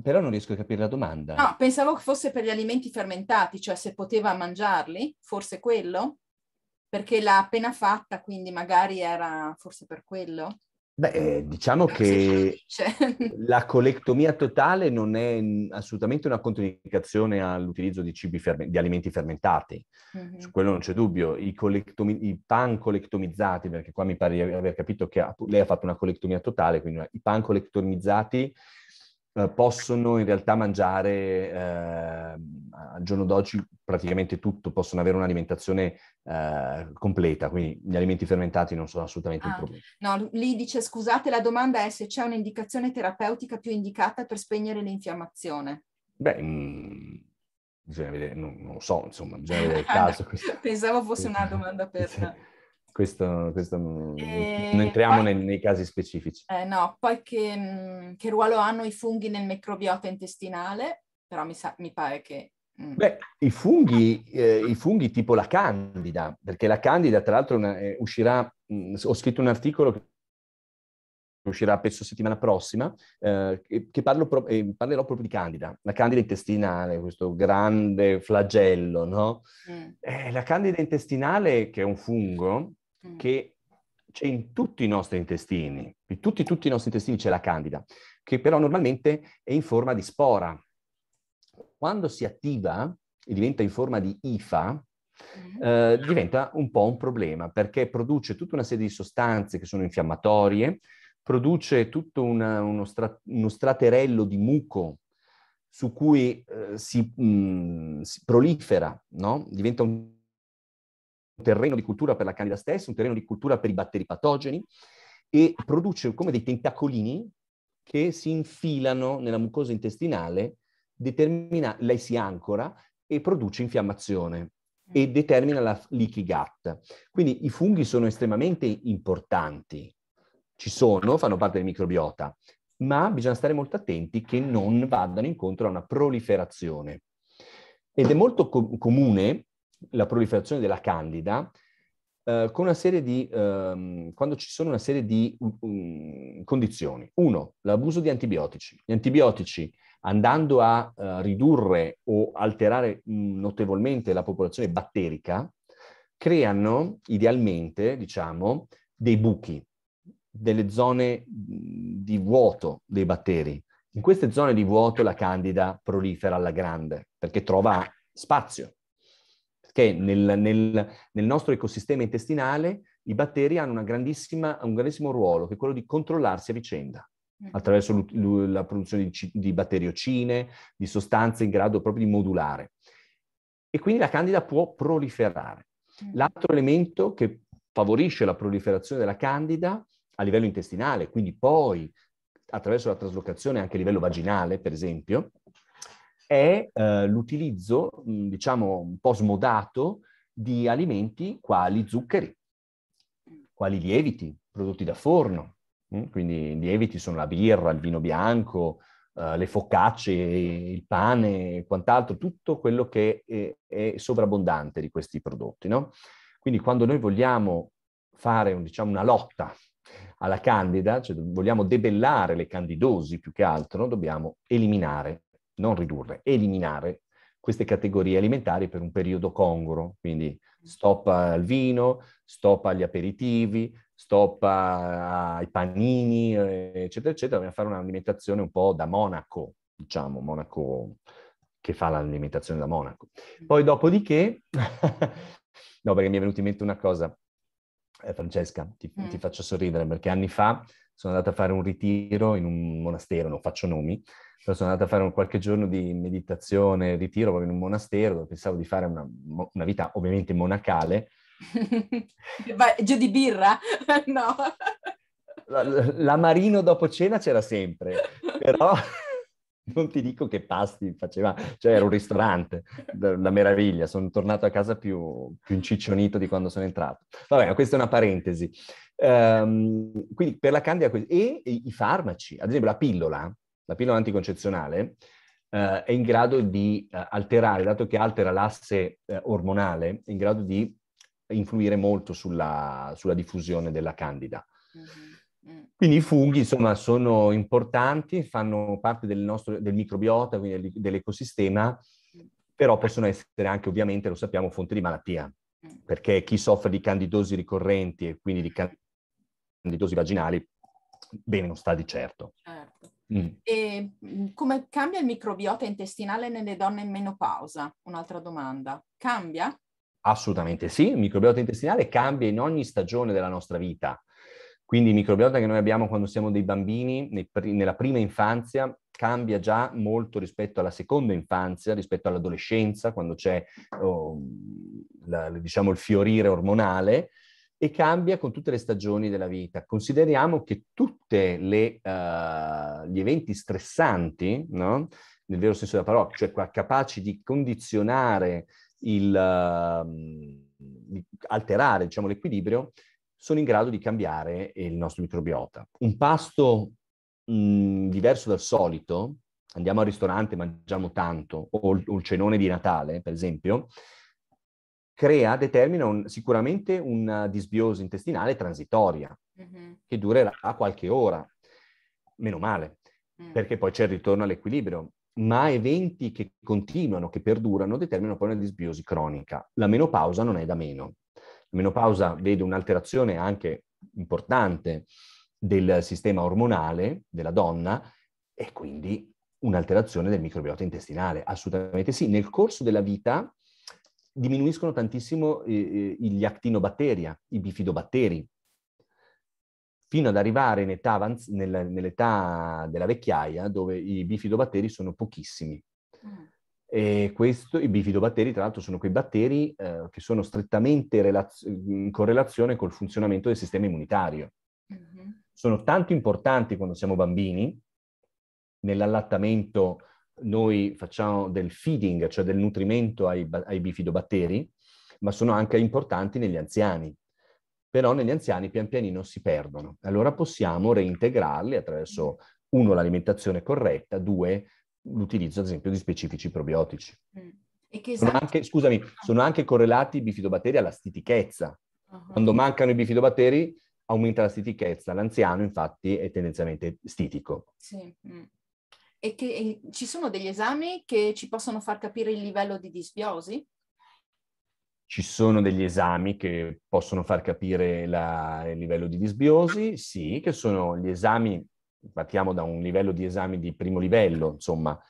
però non riesco a capire la domanda. No, pensavo che fosse per gli alimenti fermentati, cioè se poteva mangiarli, forse quello? Perché l'ha appena fatta, quindi magari era forse per quello? Beh, eh, diciamo che la colectomia totale non è assolutamente una controindicazione all'utilizzo di, ferme- di alimenti fermentati, mm-hmm. su mhm. quello non c'è dubbio. I, colectomi- i pan colectomizzati, perché qua mi pare di aver capito che lei ha fatto una colectomia totale, quindi una- i pan colectomizzati eh, possono in realtà mangiare eh, al giorno d'oggi praticamente tutto, possono avere un'alimentazione eh, completa, quindi gli alimenti fermentati non sono assolutamente ah, un problema. No, lì dice scusate, la domanda è se c'è un'indicazione terapeutica più indicata per spegnere l'infiammazione. Beh, mh, mm, bisogna vedere, non, non, lo so, insomma, bisogna vedere il ah, caso. Pensavo fosse una domanda per... Questo, questo e... non entriamo poi... nei, nei, casi specifici. Eh, no, poi che, mm, che, ruolo hanno i funghi nel microbiota intestinale? Però mi, sa, mi pare che... Mm. Beh, i funghi, eh, i funghi, tipo la candida, perché la candida tra l'altro una, eh, uscirà, mh, mm, ho scritto un articolo che uscirà penso settimana prossima, eh, che parlo pro- eh, parlerò proprio di candida, la candida intestinale, questo grande flagello, no? Mm. Eh, la candida intestinale, che è un fungo, Mm. che c'è in tutti i nostri intestini, in tutti, tutti, i nostri intestini c'è la candida, che però normalmente è in forma di spora. Quando si attiva e diventa in forma di IFA, mm. eh, diventa un po' un problema perché produce tutta una serie di sostanze che sono infiammatorie, produce tutto una, uno, stra, uno, straterello di muco su cui eh, si, mh, mm, si, prolifera, no? diventa un un terreno di cultura per la candida stessa, un terreno di cultura per i batteri patogeni e produce come dei tentacolini che si infilano nella mucosa intestinale, determina, lei si ancora e produce infiammazione e mm. determina la leaky gut. Quindi i funghi sono estremamente importanti, ci sono, fanno parte del microbiota, ma bisogna stare molto attenti che non vadano incontro a una proliferazione. Ed è molto com- comune la proliferazione della candida, eh, con una serie di, ehm, quando ci sono una serie di um, condizioni. Uno, l'abuso di antibiotici. Gli antibiotici, andando a uh, ridurre o alterare mm, notevolmente la popolazione batterica, creano idealmente, diciamo, dei buchi, delle zone di vuoto dei batteri. In queste zone di vuoto la candida prolifera alla grande perché trova spazio che nel, nel, nel nostro ecosistema intestinale i batteri hanno un grandissimo ruolo, che è quello di controllarsi a vicenda mm. attraverso la produzione di, di batteriocine, di sostanze in grado proprio di modulare. E quindi la candida può proliferare. Mm. L'altro elemento che favorisce la proliferazione della candida a livello intestinale, quindi poi attraverso la traslocazione anche a livello vaginale, per esempio, è eh, l'utilizzo, mm, diciamo, un po' smodato di alimenti quali zuccheri, quali lieviti, prodotti da forno. Mm? Quindi i lieviti sono la birra, il vino bianco, eh, le focacce, il pane e quant'altro, tutto quello che è, è sovrabbondante di questi prodotti. No? Quindi quando noi vogliamo fare un, diciamo, una lotta alla candida, cioè vogliamo debellare le candidosi più che altro, dobbiamo eliminare non ridurre, eliminare queste categorie alimentari per un periodo congruo, quindi stop al vino, stop agli aperitivi, stop ai panini, eh, eccetera, eccetera, dobbiamo fare un'alimentazione un po' da monaco, diciamo, monaco che fa l'alimentazione da monaco. Poi dopodiché, no perché mi è venuta in mente una cosa, eh, Francesca, ti, mm. ti, faccio sorridere perché anni fa sono andato a fare un ritiro in un monastero, non faccio nomi, però sono andato a fare un, qualche giorno di meditazione, ritiro proprio in un monastero dove pensavo di fare una, una vita ovviamente monacale. Vai, giù di birra? no. La, la, Marino dopo cena c'era sempre, però non ti dico che pasti faceva, cioè era un ristorante, la meraviglia, sono tornato a casa più, più inciccionito di quando sono entrato. Vabbè, questa è una parentesi. Um, quindi per la candida e i farmaci, ad esempio la pillola, la pillola anticoncezionale, uh, è in grado di uh, alterare, dato che altera l'asse uh, ormonale, è in grado di influire molto sulla, sulla diffusione della candida. Mm-hmm. Mm. Quindi i funghi, insomma, sono importanti, fanno parte del, nostro, del microbiota, quindi dell'ecosistema, però possono essere anche, ovviamente, lo sappiamo, fonte di malattia mm. perché chi soffre di candidosi ricorrenti e quindi di canditosi vaginali, bene non sta di certo. certo. Mm. E mm, come cambia il microbiota intestinale nelle donne in menopausa? Un'altra domanda. Cambia? Assolutamente sì, il microbiota intestinale cambia in ogni stagione della nostra vita. Quindi il microbiota che noi abbiamo quando siamo dei bambini, nei, nella prima infanzia, cambia già molto rispetto alla seconda infanzia, rispetto all'adolescenza, quando c'è oh, la, diciamo, il fiorire ormonale, e cambia con tutte le stagioni della vita. Consideriamo che tutti uh, eh, gli eventi stressanti, no? nel vero senso della parola, cioè capaci di condizionare, il, uh, di alterare diciamo, l'equilibrio, sono in grado di cambiare il nostro microbiota. Un pasto mh, diverso dal solito, andiamo al ristorante, mangiamo tanto, o il, o il cenone di Natale, per esempio, crea, determina un, sicuramente una disbiosi intestinale transitoria mm-hmm. che durerà qualche ora, meno male, mm. perché poi c'è il ritorno all'equilibrio, ma eventi che continuano, che perdurano, determinano poi una disbiosi cronica. La menopausa non è da meno. La menopausa vede un'alterazione anche importante del sistema ormonale della donna e quindi un'alterazione del microbiota intestinale. Assolutamente sì. Nel corso della vita diminuiscono tantissimo eh, eh, gli actinobatteria, i bifidobatteri, fino ad arrivare avanz- nel, nell'età della vecchiaia, dove i bifidobatteri sono pochissimi. Mm. E questo, i bifidobatteri, tra l'altro, sono quei batteri eh, che sono strettamente relaz- in correlazione col funzionamento del sistema immunitario. Mm-hmm. Sono tanto importanti quando siamo bambini, nell'allattamento noi facciamo del feeding, cioè del nutrimento ai, ai bifidobatteri, ma sono anche importanti negli anziani. Però negli anziani pian pianino si perdono. Allora possiamo reintegrarli attraverso, uno, l'alimentazione corretta, due, l'utilizzo ad esempio di specifici probiotici. Mm. E che Sono esatto. anche, scusami, sono anche correlati i bifidobatteri alla stitichezza. Uh-huh. Quando mancano i bifidobatteri aumenta la stitichezza. L'anziano infatti è tendenzialmente stitico. Sì. Mm e che e ci sono degli esami che ci possono far capire il livello di disbiosi? Ci sono degli esami che possono far capire la, il livello di disbiosi, sì, che sono gli esami, partiamo da un livello di esami di primo livello, insomma,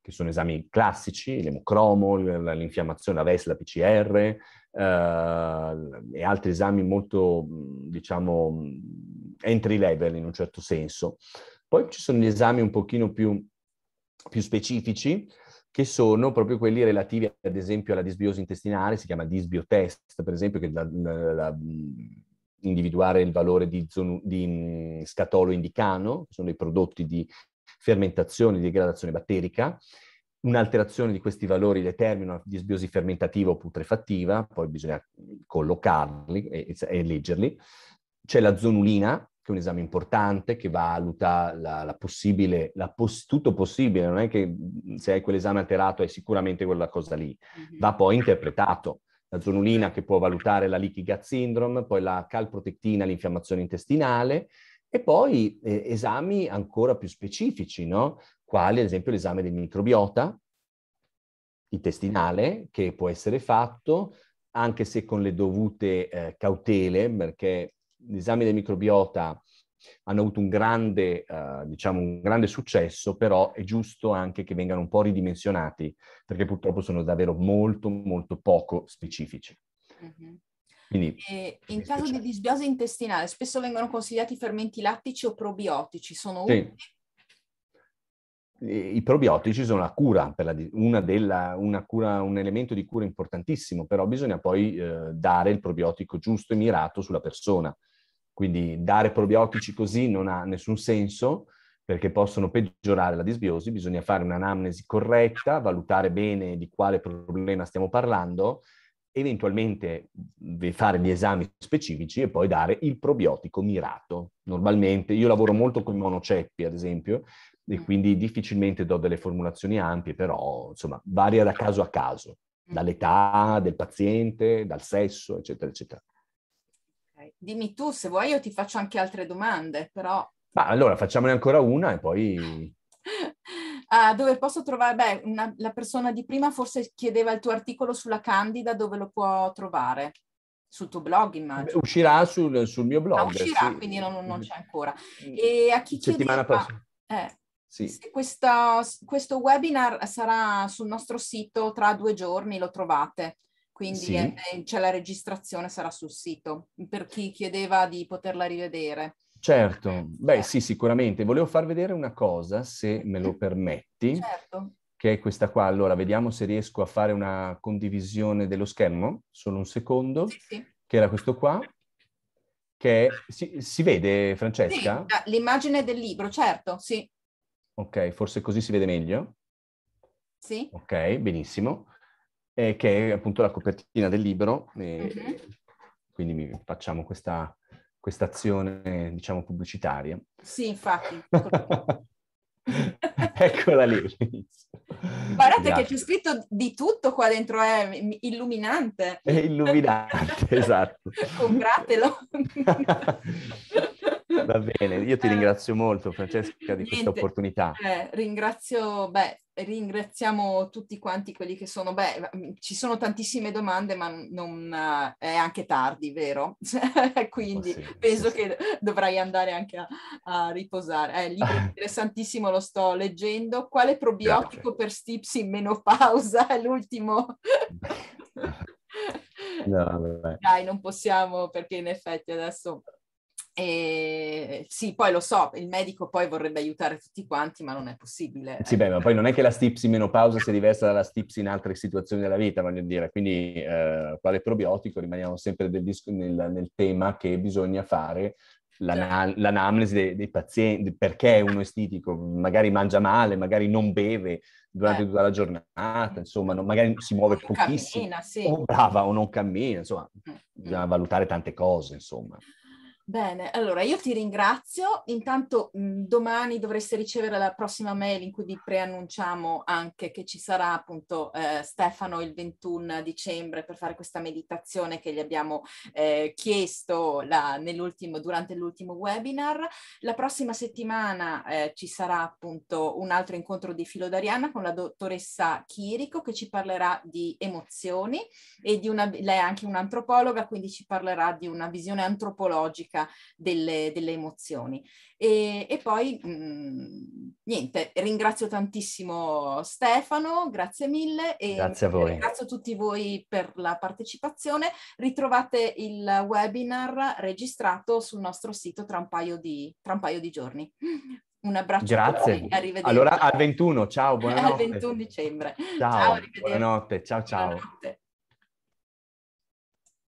che sono esami classici, l'emocromo, l'infiammazione, la VES, la PCR, eh, e altri esami molto, diciamo, entry level in un certo senso. Poi ci sono gli esami un pochino più più specifici che sono proprio quelli relativi ad esempio alla disbiosi intestinale, si chiama disbiotest per esempio, che la, la, la individuare il valore di, zonu, di scatolo indicano, che sono i prodotti di fermentazione, di degradazione batterica, un'alterazione di questi valori determina una disbiosi fermentativa o putrefattiva, poi bisogna collocarli e, e leggerli. C'è la zonulina, che è un esame importante che valuta la, la possibile, la pos- tutto possibile, non è che mm, se hai quell'esame alterato è sicuramente quella cosa lì, mm-hmm. va poi interpretato. La zonulina che può valutare la leaky gut syndrome, poi la calprotectina, l'infiammazione intestinale, e poi eh, esami ancora più specifici, no? quali ad esempio l'esame del microbiota intestinale che può essere fatto anche se con le dovute eh, cautele, perché gli esami del microbiota hanno avuto un grande, eh, diciamo, un grande successo, però è giusto anche che vengano un po' ridimensionati, perché purtroppo sono davvero molto, molto poco specifici. Mm-hmm. Quindi, in caso speciale. di disbiosi intestinale, spesso vengono consigliati fermenti lattici o probiotici, sono sì. I probiotici sono la cura, la, una della, una cura, un elemento di cura importantissimo, però bisogna poi eh, dare il probiotico giusto e mirato sulla persona quindi dare probiotici così non ha nessun senso perché possono peggiorare la disbiosi, bisogna fare un'anamnesi corretta, valutare bene di quale problema stiamo parlando, eventualmente fare gli esami specifici e poi dare il probiotico mirato. Normalmente io lavoro molto con i monoceppi, ad esempio, e mm. quindi difficilmente do delle formulazioni ampie, però insomma varia da caso a caso, mm. dall'età del paziente, dal sesso, eccetera, eccetera. Dimmi tu, se vuoi io ti faccio anche altre domande, però... Ma allora facciamone ancora una e poi... uh, dove posso trovare... Beh, una, la persona di prima forse chiedeva il tuo articolo sulla Candida, dove lo può trovare? Sul tuo blog, immagino. Beh, uscirà sul, sul, mio blog. Ah, uscirà, sì. quindi non, non, c'è ancora. Mm. E a chi Settimana chiedeva... prossima. Eh, sì. Questo, questo webinar sarà sul nostro sito tra due giorni, lo trovate quindi sì. eh, cioè la registrazione sarà sul sito, per chi chiedeva di poterla rivedere. Certo, beh eh. sì, sicuramente. Volevo far vedere una cosa, se me lo permetti, certo. che è questa qua. Allora, vediamo se riesco a fare una condivisione dello schermo, solo un secondo, sì, sì. che era questo qua. Che si, si vede, Francesca? l'immagine del libro, certo, sì. Ok, forse così si vede meglio. Sì. Ok, benissimo eh, che è appunto la copertina del libro. Uh-huh. Quindi facciamo questa azione, diciamo, pubblicitaria. Sì, infatti. Eccola lì. Guardate Grazie. che c'è scritto di tutto qua dentro, è eh, illuminante. È illuminante, esatto. Congratelo. Va bene, io ti eh, ringrazio molto Francesca di questa opportunità. Eh, ringrazio, beh, ringraziamo tutti quanti quelli che sono, beh, mm, ci sono tantissime domande ma non, eh, è anche tardi, vero? Quindi oh, sì, penso sì. che dovrai andare anche a, a riposare. Eh, è eh, libro interessantissimo, lo sto leggendo. Quale probiotico Grazie. per stipsi in menopausa? È l'ultimo. No, Dai, non possiamo perché in effetti adesso e sì, poi lo so, il medico poi vorrebbe aiutare tutti quanti, ma non è possibile. Sì, beh, ma poi ecco. non è che la stipsi in menopausa sia diversa dalla stipsi in altre situazioni della vita, voglio dire. Quindi, eh, quale probiotico, rimaniamo sempre disc- nel, nel, tema che bisogna fare l'ana- certo. l'anamnesi dei, dei, pazienti, perché uno estitico, magari mangia male, magari non beve durante eh. tutta la giornata, insomma, non, magari si muove non pochissimo. Cammina, sì. O brava o non cammina, insomma, mm. bisogna mm. valutare tante cose, insomma. Bene, allora io ti ringrazio. Intanto mm, domani dovreste ricevere la prossima mail in cui vi preannunciamo anche che ci sarà appunto eh, Stefano il 21 dicembre per fare questa meditazione che gli abbiamo eh, chiesto la, durante l'ultimo webinar. La prossima settimana eh, ci sarà appunto un altro incontro di Filo d'Arianna con la dottoressa Chirico che ci parlerà di emozioni e di una, lei è anche un'antropologa, quindi ci parlerà di una visione antropologica dinamica delle, delle emozioni. E, e poi, mh, mm, niente, ringrazio tantissimo Stefano, grazie mille e grazie a voi. ringrazio tutti voi per la partecipazione. Ritrovate il webinar registrato sul nostro sito tra un paio di, un paio di giorni. Un abbraccio Grazie. a tutti, arrivederci. Allora al 21, ciao, buonanotte. al 21 dicembre. Ciao, ciao buonanotte, ciao ciao. Buonanotte.